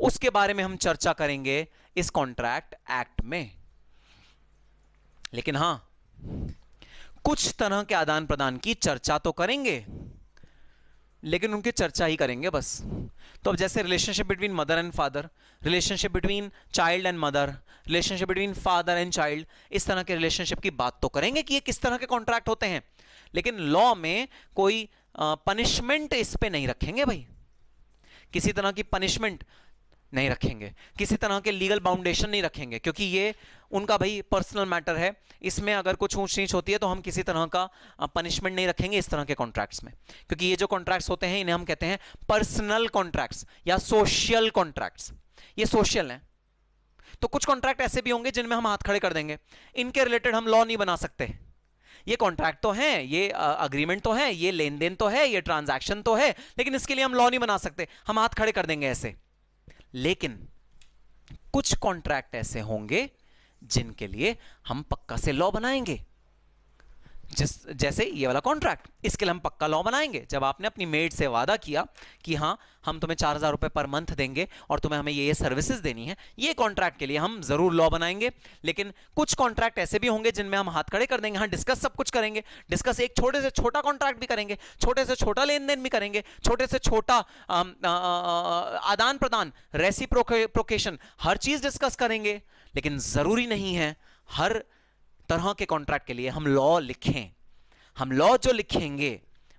उसके बारे में हम चर्चा करेंगे इस कॉन्ट्रैक्ट एक्ट में लेकिन हां कुछ तरह के आदान प्रदान की चर्चा तो करेंगे लेकिन उनकी चर्चा ही करेंगे बस तो अब जैसे relationship between mother and father relationship between child and mother relationship between father and child इस तरह के रिलेशनशिप की बात तो करेंगे कि ये किस तरह के कॉन्ट्रैक्ट होते हैं लेकिन लॉ में कोई पनिशमेंट इस पर नहीं रखेंगे भाई किसी तरह की पनिशमेंट नहीं रखेंगे किसी तरह के लीगल बाउंडेशन नहीं रखेंगे क्योंकि ये उनका भाई पर्सनल मैटर है इसमें अगर कुछ ऊंच नीच होती है तो हम किसी तरह का पनिशमेंट नहीं रखेंगे इस तरह के कॉन्ट्रैक्ट्स में क्योंकि ये जो कॉन्ट्रैक्ट्स होते हैं इन्हें हम कहते हैं पर्सनल कॉन्ट्रैक्ट्स या सोशल कॉन्ट्रैक्ट्स ये सोशल हैं तो कुछ कॉन्ट्रैक्ट ऐसे भी होंगे जिनमें हम हाथ खड़े कर देंगे इनके रिलेटेड हम लॉ नहीं बना सकते ये कॉन्ट्रैक्ट तो, तो, तो है ये अग्रीमेंट तो है ये लेन देन तो है ये ट्रांजैक्शन तो है लेकिन इसके लिए हम लॉ नहीं बना सकते हम हाथ खड़े कर देंगे ऐसे लेकिन कुछ कॉन्ट्रैक्ट ऐसे होंगे जिनके लिए हम पक्का से लॉ बनाएंगे जिस जैसे ये वाला कॉन्ट्रैक्ट इसके लिए हम पक्का लॉ बनाएंगे जब आपने अपनी मेड से वादा किया कि हाँ हम तुम्हें चार हज़ार रुपये पर मंथ देंगे और तुम्हें हमें ये ये सर्विसेज देनी है ये कॉन्ट्रैक्ट के लिए हम ज़रूर लॉ बनाएंगे लेकिन कुछ कॉन्ट्रैक्ट ऐसे भी होंगे जिनमें हम हाथ खड़े कर देंगे हाँ डिस्कस सब कुछ करेंगे डिस्कस एक छोटे से छोटा कॉन्ट्रैक्ट भी करेंगे छोटे से छोटा लेन देन भी करेंगे छोटे से छोटा आदान प्रदान रेसी प्रोकेशन हर चीज़ डिस्कस करेंगे लेकिन ज़रूरी नहीं है हर तरह के कॉन्ट्रैक्ट के लिए हम लॉ लिखें हम लॉ जो लिखेंगे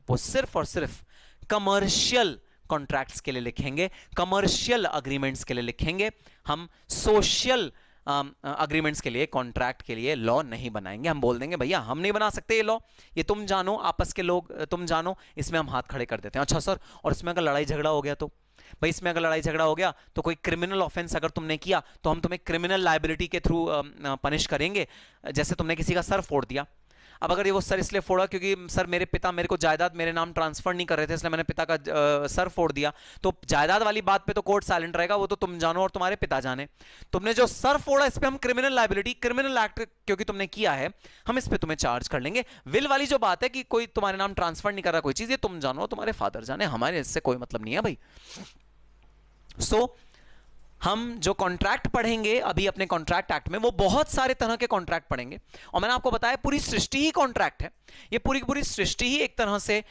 वो सिर्फ और सिर्फ कमर्शियल कॉन्ट्रैक्ट्स के लिए लिखेंगे कमर्शियल अग्रीमेंट्स के लिए लिखेंगे हम सोशल अग्रीमेंट्स um, के लिए कॉन्ट्रैक्ट के लिए लॉ नहीं बनाएंगे हम बोल देंगे भैया हम नहीं बना सकते ये लॉ ये तुम जानो आपस के लोग तुम जानो इसमें हम हाथ खड़े कर देते हैं अच्छा सर और इसमें अगर लड़ाई झगड़ा हो गया तो भाई इसमें अगर लड़ाई झगड़ा हो गया तो कोई क्रिमिनल ऑफेंस अगर तुमने किया तो हम तुम्हें क्रिमिनल लाइबिलिटी के थ्रू पनिश करेंगे जैसे तुमने किसी का सर फोड़ दिया अब अगर ये वो सर इसलिए फोड़ा क्योंकि सर मेरे पिता मेरे को जायदाद मेरे नाम ट्रांसफर नहीं कर रहे थे इसलिए मैंने पिता का आ, सर फोड़ दिया तो जायदाद वाली बात पे तो कोर्ट साइलेंट रहेगा वो तो तुम जानो और तुम्हारे पिता जाने तुमने जो सर फोड़ा इस पर हम क्रिमिनल लाइबिलिटी क्रिमिनल एक्ट क्योंकि तुमने किया है हम इस पर तुम्हें चार्ज कर लेंगे विल वाली जो बात है कि कोई तुम्हारे नाम ट्रांसफर नहीं कर रहा कोई चीज़ ये तुम जानो तुम्हारे फादर जाने हमारे इससे कोई मतलब नहीं है भाई so हम जो कॉन्ट्रैक्ट पढ़ेंगे अभी अपने कॉन्ट्रैक्ट एक्ट में वो बहुत सारे तरह के कॉन्ट्रैक्ट पढ़ेंगे और मैंने आपको बताया पूरी सृष्टि ही कॉन्ट्रैक्ट है ये पूरी पूरी सृष्टि ही एक तरह से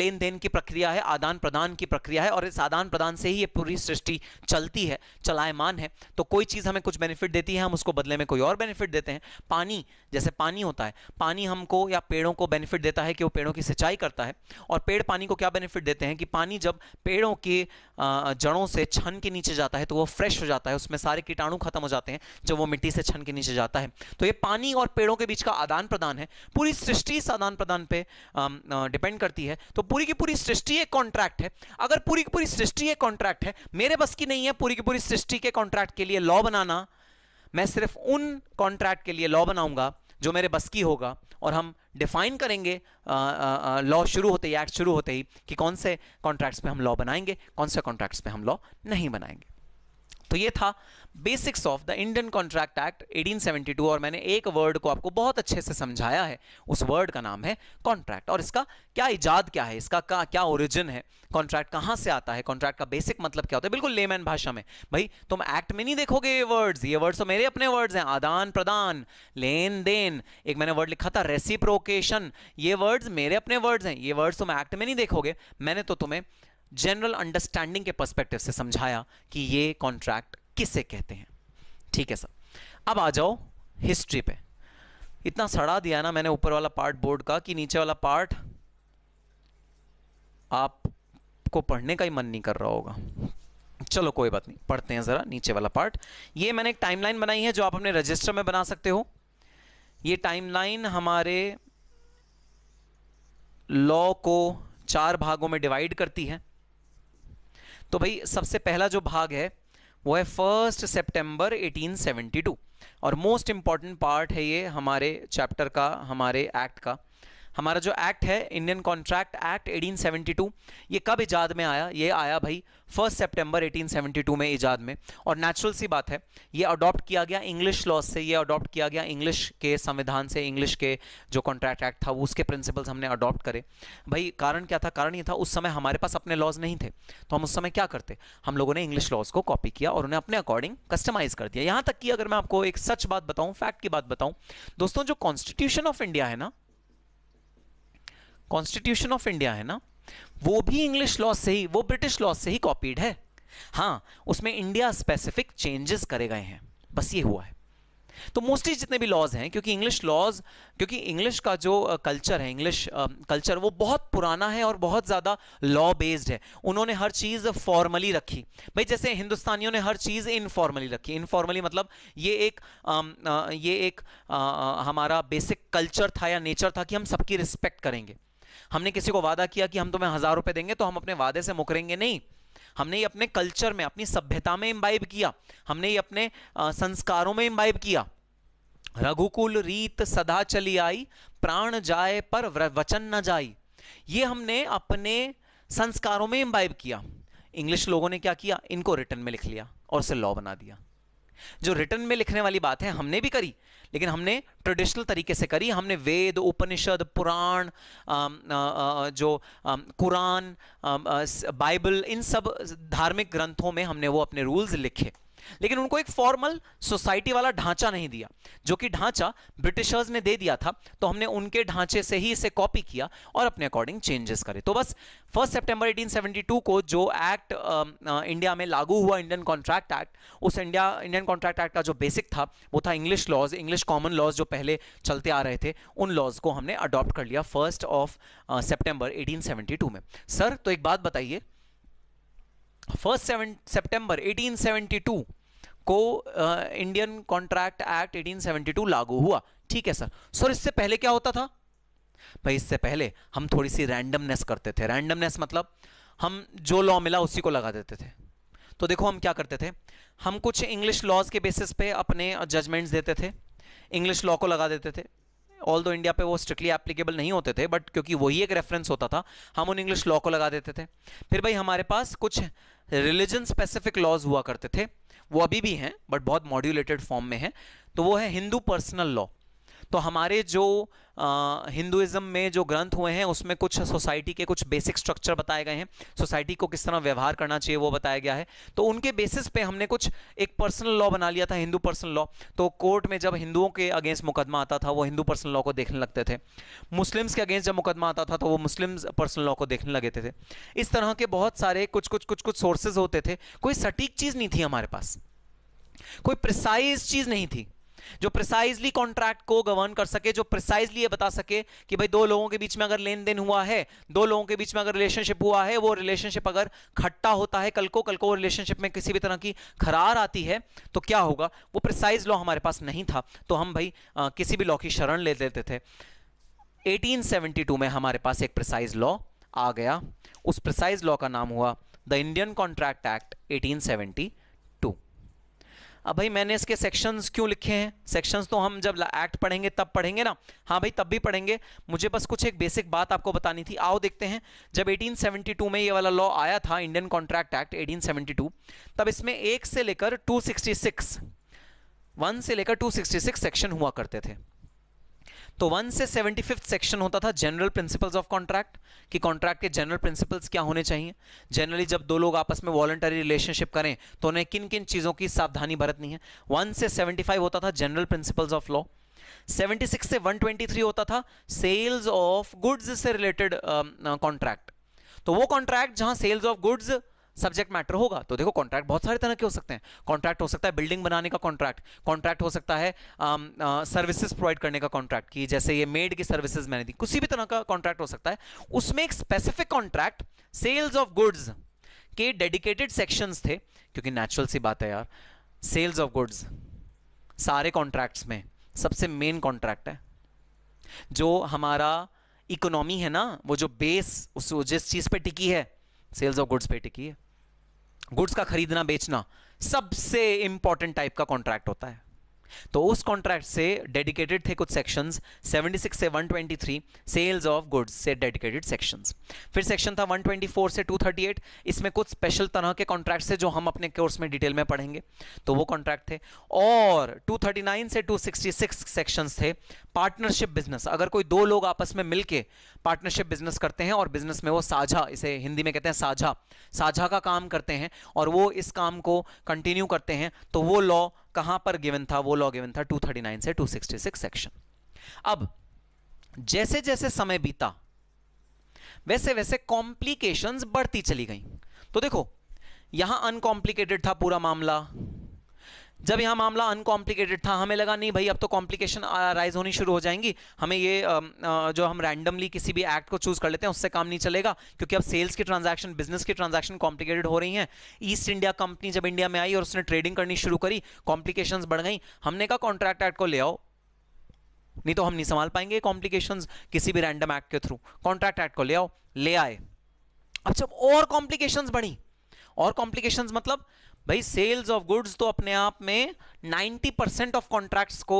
लेन देन की प्रक्रिया है आदान प्रदान की प्रक्रिया है और इस आदान प्रदान से ही ये पूरी सृष्टि चलती है चलायमान है तो कोई चीज़ हमें कुछ बेनिफिट देती है हम उसको बदले में कोई और बेनिफिट देते हैं पानी जैसे पानी होता है पानी हमको या पेड़ों को बेनिफिट देता है कि वो पेड़ों की सिंचाई करता है और पेड़ पानी को क्या बेनिफिट देते हैं कि पानी जब पेड़ों के जड़ों से छन के नीचे जाता है तो वो फ्रेश हो जाता है उसमें सारे कीटाणु खत्म हो जाते हैं जब वो मिट्टी से छन के नीचे जाता है तो ये पानी और पेड़ों के बीच का आदान प्रदान है पूरी सृष्टि इस आदान प्रदान पर डिपेंड करती है तो पूरी की पूरी सृष्टि एक कॉन्ट्रैक्ट है अगर पूरी की पूरी सृष्टि एक कॉन्ट्रैक्ट है मेरे बस की नहीं है पूरी की पूरी सृष्टि के कॉन्ट्रैक्ट के लिए लॉ बनाना मैं सिर्फ उन कॉन्ट्रैक्ट के लिए लॉ बनाऊंगा जो मेरे बस की होगा और हम डिफाइन करेंगे लॉ शुरू होते ही एक्ट शुरू होते ही कि कौन से कॉन्ट्रैक्ट्स पे हम लॉ बनाएंगे कौन से कॉन्ट्रैक्ट्स पे हम लॉ नहीं बनाएंगे तो ये था basics of the Indian contract act 1872 और मैंने एक वर्ड को आपको बहुत अच्छे से समझाया है उस वर्ड का नाम है कॉन्ट्रैक्ट और इसका क्या इजाद क्या है इसका का, क्या ओरिजिन है कॉन्ट्रैक्ट कहां से आता है कॉन्ट्रैक्ट का बेसिक मतलब क्या होता है बिल्कुल लेमैन भाषा में भाई तुम एक्ट में नहीं देखोगे ये वर्ड्स ये वर्ड्स तो मेरे अपने वर्ड्स हैं आदान प्रदान लेन देन एक मैंने वर्ड लिखा था रेसिप्रोकेशन ये वर्ड्स मेरे अपने वर्ड्स हैं ये वर्ड्स तुम एक्ट में नहीं देखोगे मैंने तो तुम्हें जनरल अंडरस्टैंडिंग के पर्सपेक्टिव से समझाया कि ये कॉन्ट्रैक्ट किसे कहते हैं ठीक है सर अब आ जाओ हिस्ट्री पे इतना सड़ा दिया ना मैंने ऊपर वाला पार्ट बोर्ड का कि नीचे वाला पार्ट आपको पढ़ने का ही मन नहीं कर रहा होगा चलो कोई बात नहीं पढ़ते हैं ज़रा नीचे वाला पार्ट ये मैंने एक टाइमलाइन बनाई है जो आप अपने रजिस्टर में बना सकते हो ये टाइमलाइन हमारे लॉ को चार भागों में डिवाइड करती है तो भाई सबसे पहला जो भाग है वो है फर्स्ट सेप्टेम्बर 1872 और मोस्ट इम्पॉर्टेंट पार्ट है ये हमारे चैप्टर का हमारे एक्ट का हमारा जो एक्ट है इंडियन कॉन्ट्रैक्ट एक्ट 1872 ये कब इजाद में आया ये आया भाई फर्स्ट सितंबर 1872 में इजाद में और नेचुरल सी बात है ये अडॉप्ट किया गया इंग्लिश लॉज से ये अडॉप्ट किया गया इंग्लिश के संविधान से इंग्लिश के जो कॉन्ट्रैक्ट एक्ट था उसके प्रिंसिपल्स हमने अडॉप्ट करे भाई कारण क्या था कारण ये था उस समय हमारे पास अपने लॉज नहीं थे तो हम उस समय क्या करते हम लोगों ने इंग्लिश लॉज को कॉपी किया और उन्हें अपने अकॉर्डिंग कस्टमाइज कर दिया यहाँ तक कि अगर मैं आपको एक सच बात बताऊँ फैक्ट की बात बताऊँ दोस्तों जो कॉन्स्टिट्यूशन ऑफ इंडिया है ना कॉन्स्टिट्यूशन ऑफ इंडिया है ना वो भी इंग्लिश लॉ से ही वो ब्रिटिश लॉ से ही कॉपीड है हाँ उसमें इंडिया स्पेसिफिक चेंजेस करे गए हैं बस ये हुआ है तो मोस्टली जितने भी लॉज हैं क्योंकि इंग्लिश लॉज क्योंकि इंग्लिश का जो कल्चर है इंग्लिश कल्चर वो बहुत पुराना है और बहुत ज़्यादा लॉ बेस्ड है उन्होंने हर चीज़ फॉर्मली रखी भाई जैसे हिंदुस्तानियों ने हर चीज़ इनफॉर्मली रखी इनफॉर्मली मतलब ये एक आ, ये एक आ, हमारा बेसिक कल्चर था या नेचर था कि हम सबकी रिस्पेक्ट करेंगे हमने किसी को वादा किया कि हम तुम्हें हजार रुपए देंगे तो हम अपने वादे से मुकरेंगे नहीं हमने ये अपने कल्चर में अपनी सभ्यता में इम्बाइब किया हमने ये अपने संस्कारों में इम्बाइब किया रघुकुल रीत सदा चली आई प्राण जाए पर वचन न जाई ये हमने अपने संस्कारों में इम्बाइब किया इंग्लिश लोगों ने क्या किया इनको रिटर्न में लिख लिया और उसे लॉ बना दिया जो रिटर्न में लिखने वाली बात है हमने भी करी लेकिन हमने ट्रेडिशनल तरीके से करी हमने वेद उपनिषद पुराण जो कुरान बाइबल इन सब धार्मिक ग्रंथों में हमने वो अपने रूल्स लिखे लेकिन उनको एक फॉर्मल सोसाइटी वाला ढांचा नहीं दिया जो कि ढांचा ब्रिटिशर्स ने दे दिया था तो हमने उनके ढांचे से ही इसे कॉपी किया और अपने अकॉर्डिंग चेंजेस करे तो बस फर्स्ट सेप्टेंबर 1872 को जो एक्ट इंडिया में लागू हुआ इंडियन कॉन्ट्रैक्ट एक्ट उस इंडिया इंडियन कॉन्ट्रैक्ट एक्ट का जो बेसिक था वो था English laws English common laws जो पहले चलते आ रहे थे उन लॉज को हमने अडॉप्ट कर लिया फर्स्ट ऑफ सेप्टेंबर एटीन में सर तो एक बात बताइए फर्स्ट सेप्टेम्बर 1872 को इंडियन कॉन्ट्रैक्ट एक्ट 1872 लागू हुआ ठीक है सर सर इससे पहले क्या होता था भाई इससे पहले हम थोड़ी सी रैंडमनेस करते थे रैंडमनेस मतलब हम जो लॉ मिला उसी को लगा देते थे तो देखो हम क्या करते थे हम कुछ इंग्लिश लॉज के बेसिस पे अपने जजमेंट्स देते थे इंग्लिश लॉ को लगा देते थे ऑल दो इंडिया पे वो स्ट्रिक्टली एप्लीकेबल नहीं होते थे बट क्योंकि वही एक रेफरेंस होता था हम उन इंग्लिश लॉ को लगा देते थे फिर भाई हमारे पास कुछ रिलीजन स्पेसिफिक लॉज हुआ करते थे वो अभी भी हैं बट बहुत मॉड्यूलेटेड फॉर्म में है तो वो है हिंदू पर्सनल लॉ तो हमारे जो हिंदुज़म में जो ग्रंथ हुए हैं उसमें कुछ सोसाइटी के कुछ बेसिक स्ट्रक्चर बताए गए हैं सोसाइटी को किस तरह व्यवहार करना चाहिए वो बताया गया है तो उनके बेसिस पे हमने कुछ एक पर्सनल लॉ बना लिया था हिंदू पर्सनल लॉ तो कोर्ट में जब हिंदुओं के अगेंस्ट मुकदमा आता था वो हिंदू पर्सनल लॉ को देखने लगते थे मुस्लिम्स के अगेंस्ट जब मुकदमा आता था तो वो मुस्लिम पर्सनल लॉ को देखने लगे थे इस तरह के बहुत सारे कुछ कुछ कुछ कुछ सोर्सेज होते थे कोई सटीक चीज़ नहीं थी हमारे पास कोई प्रिसाइज चीज़ नहीं थी जो प्रिसाइजली कॉन्ट्रैक्ट को गवर्न कर सके जो प्रिसाइजली ये बता सके कि भाई दो लोगों के बीच में अगर लेन देन हुआ है दो लोगों के बीच में अगर रिलेशनशिप हुआ है वो रिलेशनशिप अगर खट्टा होता है कल को कल को रिलेशनशिप में किसी भी तरह की खरार आती है तो क्या होगा वो प्रिसाइज लॉ हमारे पास नहीं था तो हम भाई आ, किसी भी लॉ की शरण ले लेते थे 1872 में हमारे पास एक प्रिसाइज लॉ आ गया उस प्रिसाइज लॉ का नाम हुआ द इंडियन कॉन्ट्रैक्ट एक्ट 1870 अब हाँ भाई मैंने इसके सेक्शंस क्यों लिखे हैं सेक्शंस तो हम जब एक्ट पढ़ेंगे तब पढ़ेंगे ना हाँ भाई तब भी पढ़ेंगे मुझे बस कुछ एक बेसिक बात आपको बतानी थी आओ देखते हैं जब 1872 में ये वाला लॉ आया था इंडियन कॉन्ट्रैक्ट एक्ट 1872 तब इसमें एक से लेकर 266 वन से लेकर 266 सेक्शन हुआ करते थे तो वन से सेवेंटी फिफ्थ सेक्शन होता था जनरल प्रिंसिपल्स ऑफ कॉन्ट्रैक्ट कि कॉन्ट्रैक्ट के जनरल प्रिंसिपल्स क्या होने चाहिए जनरली जब दो लोग आपस में वॉलंटरी रिलेशनशिप करें तो उन्हें किन किन चीज़ों की सावधानी बरतनी है वन से सेवेंटी फाइव होता था जनरल प्रिंसिपल्स ऑफ लॉ 76 से 123 होता था सेल्स ऑफ गुड्स से रिलेटेड कॉन्ट्रैक्ट um, uh, तो वो कॉन्ट्रैक्ट जहां sales of goods subject matter होगा तो देखो कॉन्ट्रैक्ट बहुत सारे तरह के हो सकते हैं कॉन्ट्रैक्ट हो सकता है बिल्डिंग बनाने का कॉन्ट्रैक्ट कॉन्ट्रैक्ट हो सकता है सर्विसेज um, प्रोवाइड uh, करने का कॉन्ट्रैक्ट की जैसे ये मेड की सर्विसेज मैंने दी किसी भी तरह का कॉन्ट्रैक्ट हो सकता है उसमें एक specific contract sales of goods के डेडिकेटेड सेक्शन थे क्योंकि नेचुरल सी बात है यार सेल्स ऑफ गुड्स सारे कॉन्ट्रैक्ट्स में सबसे मेन कॉन्ट्रैक्ट है जो हमारा इकोनॉमी है ना वो जो बेस उस जिस चीज़ पे टिकी है सेल्स ऑफ गुड्स पे टिकी है गुड्स का खरीदना बेचना सबसे इंपॉर्टेंट टाइप का कॉन्ट्रैक्ट होता है तो उस कॉन्ट्रैक्ट से डेडिकेटेड थे कुछ सेक्शंस 76 से 123 सेल्स ऑफ गुड्स से डेडिकेटेड सेक्शंस फिर सेक्शन था 124 से 238 इसमें कुछ स्पेशल तरह के कॉन्ट्रैक्ट थे जो हम अपने कोर्स में डिटेल में पढ़ेंगे तो वो कॉन्ट्रैक्ट थे और 239 से 266 सेक्शंस थे पार्टनरशिप बिजनेस अगर कोई दो लोग आपस में मिलके पार्टनरशिप बिजनेस करते हैं और बिजनेस में वो साझा इसे हिंदी में कहते हैं साझा साझा का काम करते हैं और वो इस काम को कंटिन्यू करते हैं तो वो लॉ कहां पर गिवन था वो लॉ गिवन था 239 से 266 सेक्शन अब जैसे जैसे समय बीता वैसे वैसे कॉम्प्लिकेशंस बढ़ती चली गई तो देखो यहां अनकॉम्प्लिकेटेड था पूरा मामला जब यहाँ मामला अनकॉम्प्लिकेटेड था हमें लगा नहीं भाई अब तो कॉम्प्लिकेशन राइज होनी शुरू हो जाएंगी हमें ये जो हम रैंडमली किसी भी एक्ट को चूज कर लेते हैं उससे काम नहीं चलेगा क्योंकि अब सेल्स की ट्रांजैक्शन बिजनेस की ट्रांजैक्शन कॉम्प्लिकेटेड हो रही हैं ईस्ट इंडिया कंपनी जब इंडिया में आई और उसने ट्रेडिंग करनी शुरू करी कॉम्प्लिकेशन बढ़ गई हमने कहा कॉन्ट्रैक्ट एक्ट को ले आओ नहीं तो हम नहीं संभाल पाएंगे कॉम्प्लिकेशन किसी भी रैंडम एक्ट के थ्रू कॉन्ट्रैक्ट एक्ट को ले आओ ले आए अब जब और कॉम्प्लिकेशन बढ़ी और कॉम्प्लिकेशन मतलब भाई सेल्स ऑफ गुड्स तो अपने आप में 90 परसेंट ऑफ कॉन्ट्रैक्ट्स को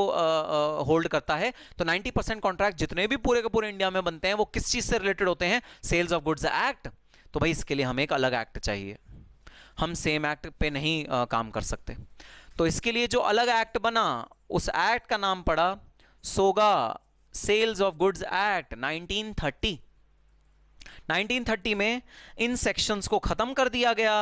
होल्ड करता है तो 90 परसेंट कॉन्ट्रैक्ट जितने भी पूरे के पूरे इंडिया में बनते हैं वो किस चीज़ से रिलेटेड होते हैं सेल्स ऑफ गुड्स एक्ट तो भाई इसके लिए हमें एक अलग एक्ट चाहिए हम सेम एक्ट पे नहीं uh, काम कर सकते तो इसके लिए जो अलग एक्ट बना उस एक्ट का नाम पड़ा सोगा सेल्स ऑफ गुड्स एक्ट 1930 1930 में इन सेक्शंस को खत्म कर दिया गया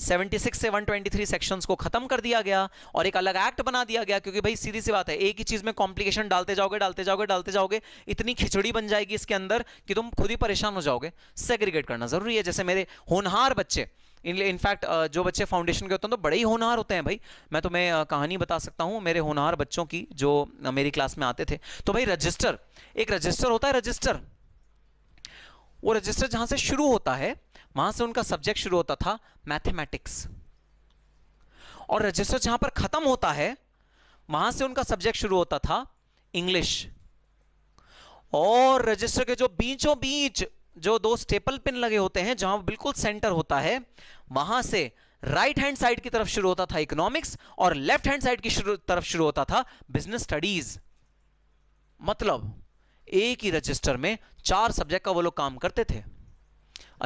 76 से 123 सेक्शंस को खत्म कर दिया गया और एक अलग एक्ट बना दिया गया क्योंकि भाई सीधी सी बात है एक ही चीज़ में कॉम्प्लिकेशन डालते जाओगे डालते जाओगे डालते जाओगे इतनी खिचड़ी बन जाएगी इसके अंदर कि तुम खुद ही परेशान हो जाओगे सेग्रीगेट करना ज़रूरी है जैसे मेरे होनहार बच्चे इनफैक्ट जो बच्चे फाउंडेशन के होते हैं तो बड़े ही होनहार होते हैं भाई मैं तुम्हें कहानी बता सकता हूँ मेरे होनहार बच्चों की जो मेरी क्लास में आते थे तो भाई रजिस्टर एक रजिस्टर होता है रजिस्टर वो रजिस्टर जहां से शुरू होता है वहां से उनका सब्जेक्ट शुरू होता था मैथमेटिक्स और रजिस्टर जहां पर खत्म होता है वहां से उनका सब्जेक्ट शुरू होता था इंग्लिश और रजिस्टर के जो बीचों बीच जो दो स्टेपल पिन लगे होते हैं जहां बिल्कुल सेंटर होता है वहां से राइट हैंड साइड की तरफ शुरू होता था इकोनॉमिक्स और लेफ्ट हैंड साइड की शुरू, तरफ शुरू होता था बिजनेस स्टडीज मतलब एक ही रजिस्टर में चार सब्जेक्ट का वो लोग काम करते थे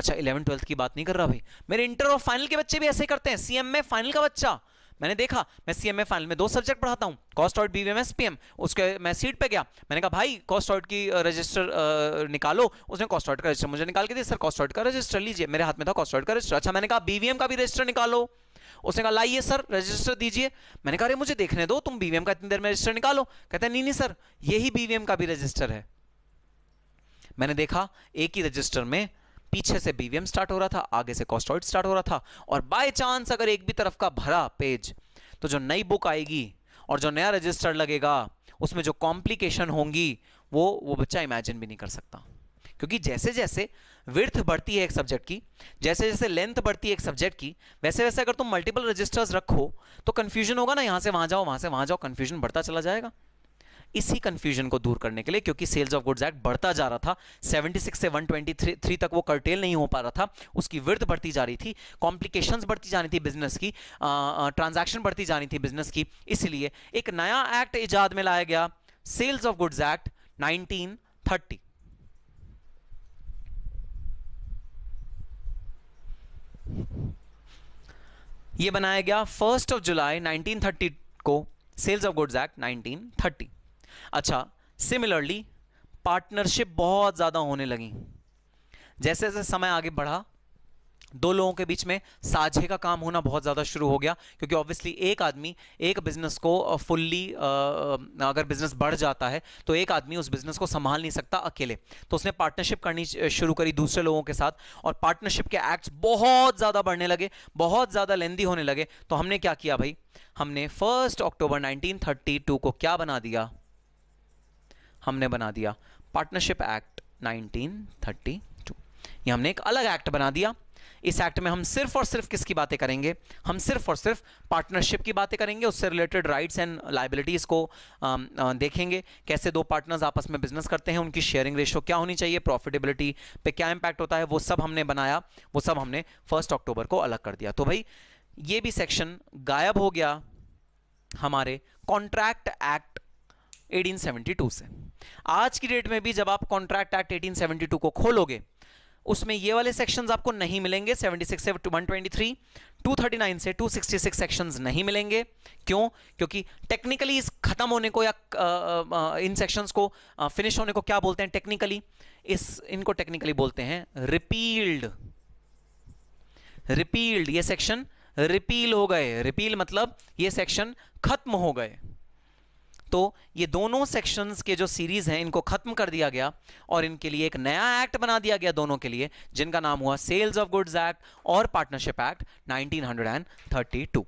अच्छा इलेवन ट्वेल्थ की बात नहीं कर रहा भाई मेरे इंटर और फाइनल के बच्चे भी ऐसे करते हैं सीएम में फाइनल का बच्चा मैंने देखा मैं सीएम में फाइनल में दो सब्जेक्ट पढ़ाता हूँ कॉस्ट ऑट बीवीएम एसपीएम उसके मैं सीट पे गया मैंने कहा भाई कॉस्ट ऑट की रजिस्टर निकालो उसने कॉस्ट ऑट का रजिस्टर मुझे निकाल के दिया सर कॉस्ट ऑट का रजिस्टर लीजिए मेरे हाथ में था कॉस्ट ऑट का रजिस्टर अच्छा मैंने कहा बीवीएम का भी रजिस्टर निकालो उसने कहा लाइए सर रजिस्टर दीजिए मैंने कहा अरे मुझे देखने दो तुम बीवीएम का इतनी देर में रजिस्टर निकालो कहते हैं नहीं नहीं सर यही बीवीएम का भी रजिस्टर है मैंने देखा एक ही रजिस्टर में पीछे से बीवीएम स्टार्ट हो रहा था आगे से कॉस्टॉइड स्टार्ट हो रहा था और बाय चांस अगर एक भी तरफ का भरा पेज तो जो नई बुक आएगी और जो नया रजिस्टर लगेगा उसमें जो कॉम्प्लिकेशन होंगी वो वो बच्चा इमेजिन भी नहीं कर सकता क्योंकि जैसे जैसे विर्थ बढ़ती है एक सब्जेक्ट की जैसे जैसे लेंथ बढ़ती है एक सब्जेक्ट की वैसे वैसे अगर तुम मल्टीपल रजिस्टर्स रखो तो कन्फ्यूजन होगा ना यहाँ से वहाँ जाओ वहाँ से वहाँ जाओ कन्फ्यूजन बढ़ता चला जाएगा इसी कंफ्यूजन को दूर करने के लिए क्योंकि सेल्स ऑफ गुड्स एक्ट बढ़ता जा रहा था 76 से 123 तक वो कर्टेल नहीं हो पा रहा था उसकी वृद्ध बढ़ती जा रही थी कॉम्प्लिकेशंस बढ़ती जानी थी बिजनेस की ट्रांजैक्शन बढ़ती जानी थी बिजनेस की इसलिए एक नया एक्ट इजाद में लाया गया sales of goods act nineteen ये बनाया गया फर्स्ट ऑफ जुलाई 1930 को सेल्स ऑफ गुड्स एक्ट 1930 अच्छा सिमिलरली पार्टनरशिप बहुत ज़्यादा होने लगी जैसे जैसे समय आगे बढ़ा दो लोगों के बीच में साझे का काम होना बहुत ज़्यादा शुरू हो गया क्योंकि ऑब्वियसली एक आदमी एक बिज़नेस को फुल्ली अगर बिज़नेस बढ़ जाता है तो एक आदमी उस बिज़नेस को संभाल नहीं सकता अकेले तो उसने पार्टनरशिप करनी शुरू करी दूसरे लोगों के साथ और पार्टनरशिप के एक्ट्स बहुत ज़्यादा बढ़ने लगे बहुत ज़्यादा लेंदी होने लगे तो हमने क्या किया भाई हमने फर्स्ट अक्टूबर नाइनटीन को क्या बना दिया हमने बना दिया पार्टनरशिप एक्ट 1932 ये हमने एक अलग एक्ट बना दिया इस एक्ट में हम सिर्फ और सिर्फ किसकी बातें करेंगे हम सिर्फ और सिर्फ पार्टनरशिप की बातें करेंगे उससे रिलेटेड राइट्स एंड लाइबिलिटीज को आ, आ, देखेंगे कैसे दो पार्टनर्स आपस में बिजनेस करते हैं उनकी शेयरिंग रेशो क्या होनी चाहिए प्रॉफिटेबिलिटी पे क्या इंपैक्ट होता है वो सब हमने बनाया वो सब हमने फर्स्ट अक्टूबर को अलग कर दिया तो भाई ये भी सेक्शन गायब हो गया हमारे कॉन्ट्रैक्ट एक्ट एटीन से आज की डेट में भी जब आप कॉन्ट्रैक्ट एक्ट 1872 को खोलोगे उसमें ये वाले सेक्शंस आपको नहीं मिलेंगे 76 से 123, 239 से 266 सेक्शंस नहीं मिलेंगे क्यों क्योंकि टेक्निकली इस खत्म होने को या आ, आ, इन सेक्शंस को फिनिश होने को क्या बोलते हैं टेक्निकली इस इनको टेक्निकली बोलते हैं रिपील्ड रिपील्ड ये सेक्शन रिपील हो गए रिपील मतलब ये सेक्शन खत्म हो गए तो ये दोनों सेक्शंस के जो सीरीज़ हैं इनको ख़त्म कर दिया गया और इनके लिए एक नया एक्ट बना दिया गया दोनों के लिए जिनका नाम हुआ सेल्स ऑफ गुड्स एक्ट और पार्टनरशिप एक्ट 1932 तो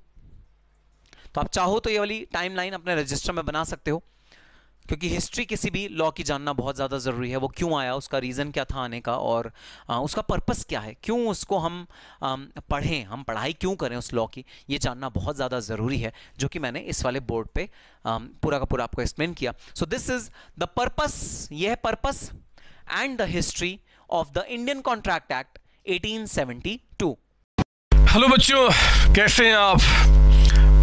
आप चाहो तो ये वाली टाइमलाइन अपने रजिस्टर में बना सकते हो क्योंकि हिस्ट्री किसी भी लॉ की जानना बहुत ज़्यादा ज़रूरी है वो क्यों आया उसका रीज़न क्या था आने का और आ, उसका पर्पस क्या है क्यों उसको हम आ, पढ़ें हम पढ़ाई क्यों करें उस लॉ की ये जानना बहुत ज़्यादा ज़रूरी है जो कि मैंने इस वाले बोर्ड पर पूरा का पूरा आपको एक्सप्लेन किया so this is the purpose ये है purpose and the history of the Indian contract act 1872 hello बच्चों कैसे हैं आप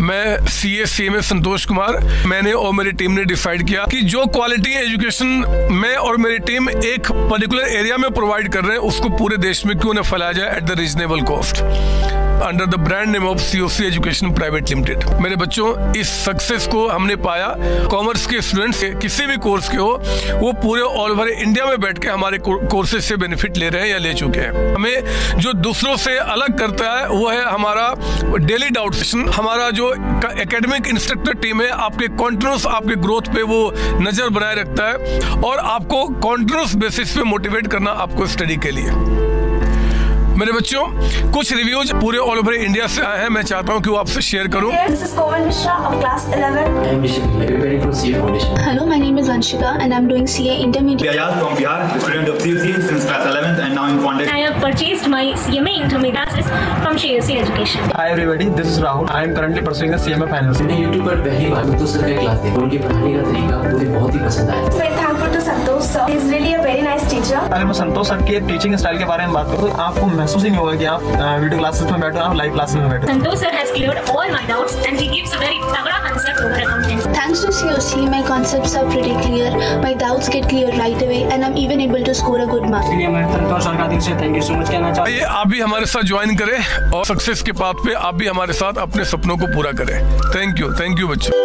मैं सी में संतोष कुमार मैंने और मेरी टीम ने डिसाइड किया कि जो क्वालिटी एजुकेशन मैं और मेरी टीम एक पर्टिकुलर एरिया में प्रोवाइड कर रहे हैं उसको पूरे देश में क्यों न फैलाया जाए at the reasonable cost under the brand name of COC education private limited मेरे बच्चों इस सक्सेस को हमने पाया कॉमर्स के स्टूडेंट्स किसी भी कोर्स के हो वो पूरे ऑल ओवर इंडिया में बैठ के हमारे कोर्सेज से बेनिफिट ले रहे हैं या ले चुके हैं हमें जो दूसरों से अलग करता है वो है हमारा डेली डाउट सेशन हमारा जो एकेडमिक इंस्ट्रक्टर टीम है आपके कॉन्टिन्यूस आपके ग्रोथ पे वो नज़र बनाए रखता है और आपको कॉन्टिन्यूस बेसिस पे मोटिवेट करना आपको स्टडी के लिए मेरे बच्चों कुछ रिव्यूज पूरे ऑल ओवर इंडिया से आए हैं मैं चाहता हूँ कि वो आपसे शेयर करूँ hello my name is Anshika teacher अगर मैं संतोष सर के टीचिंग स्टाइल के बारे में बात करूँ तो आपको महसूस ही नहीं होगा कि आप वीडियो क्लासेस में बैठो आप लाइव क्लासेस में बैठो Santosh sir has all my doubts and he gives a very तगड़ा आंसर थैंक्स मैं संतोष सर का दिल से थैंक यू सो मच कहना चाहता आप भी हमारे साथ ज्वाइन करें और सक्सेस के पाथ पे आप भी हमारे साथ अपने सपनों को पूरा करें थैंक यू थैंक यू बच्चों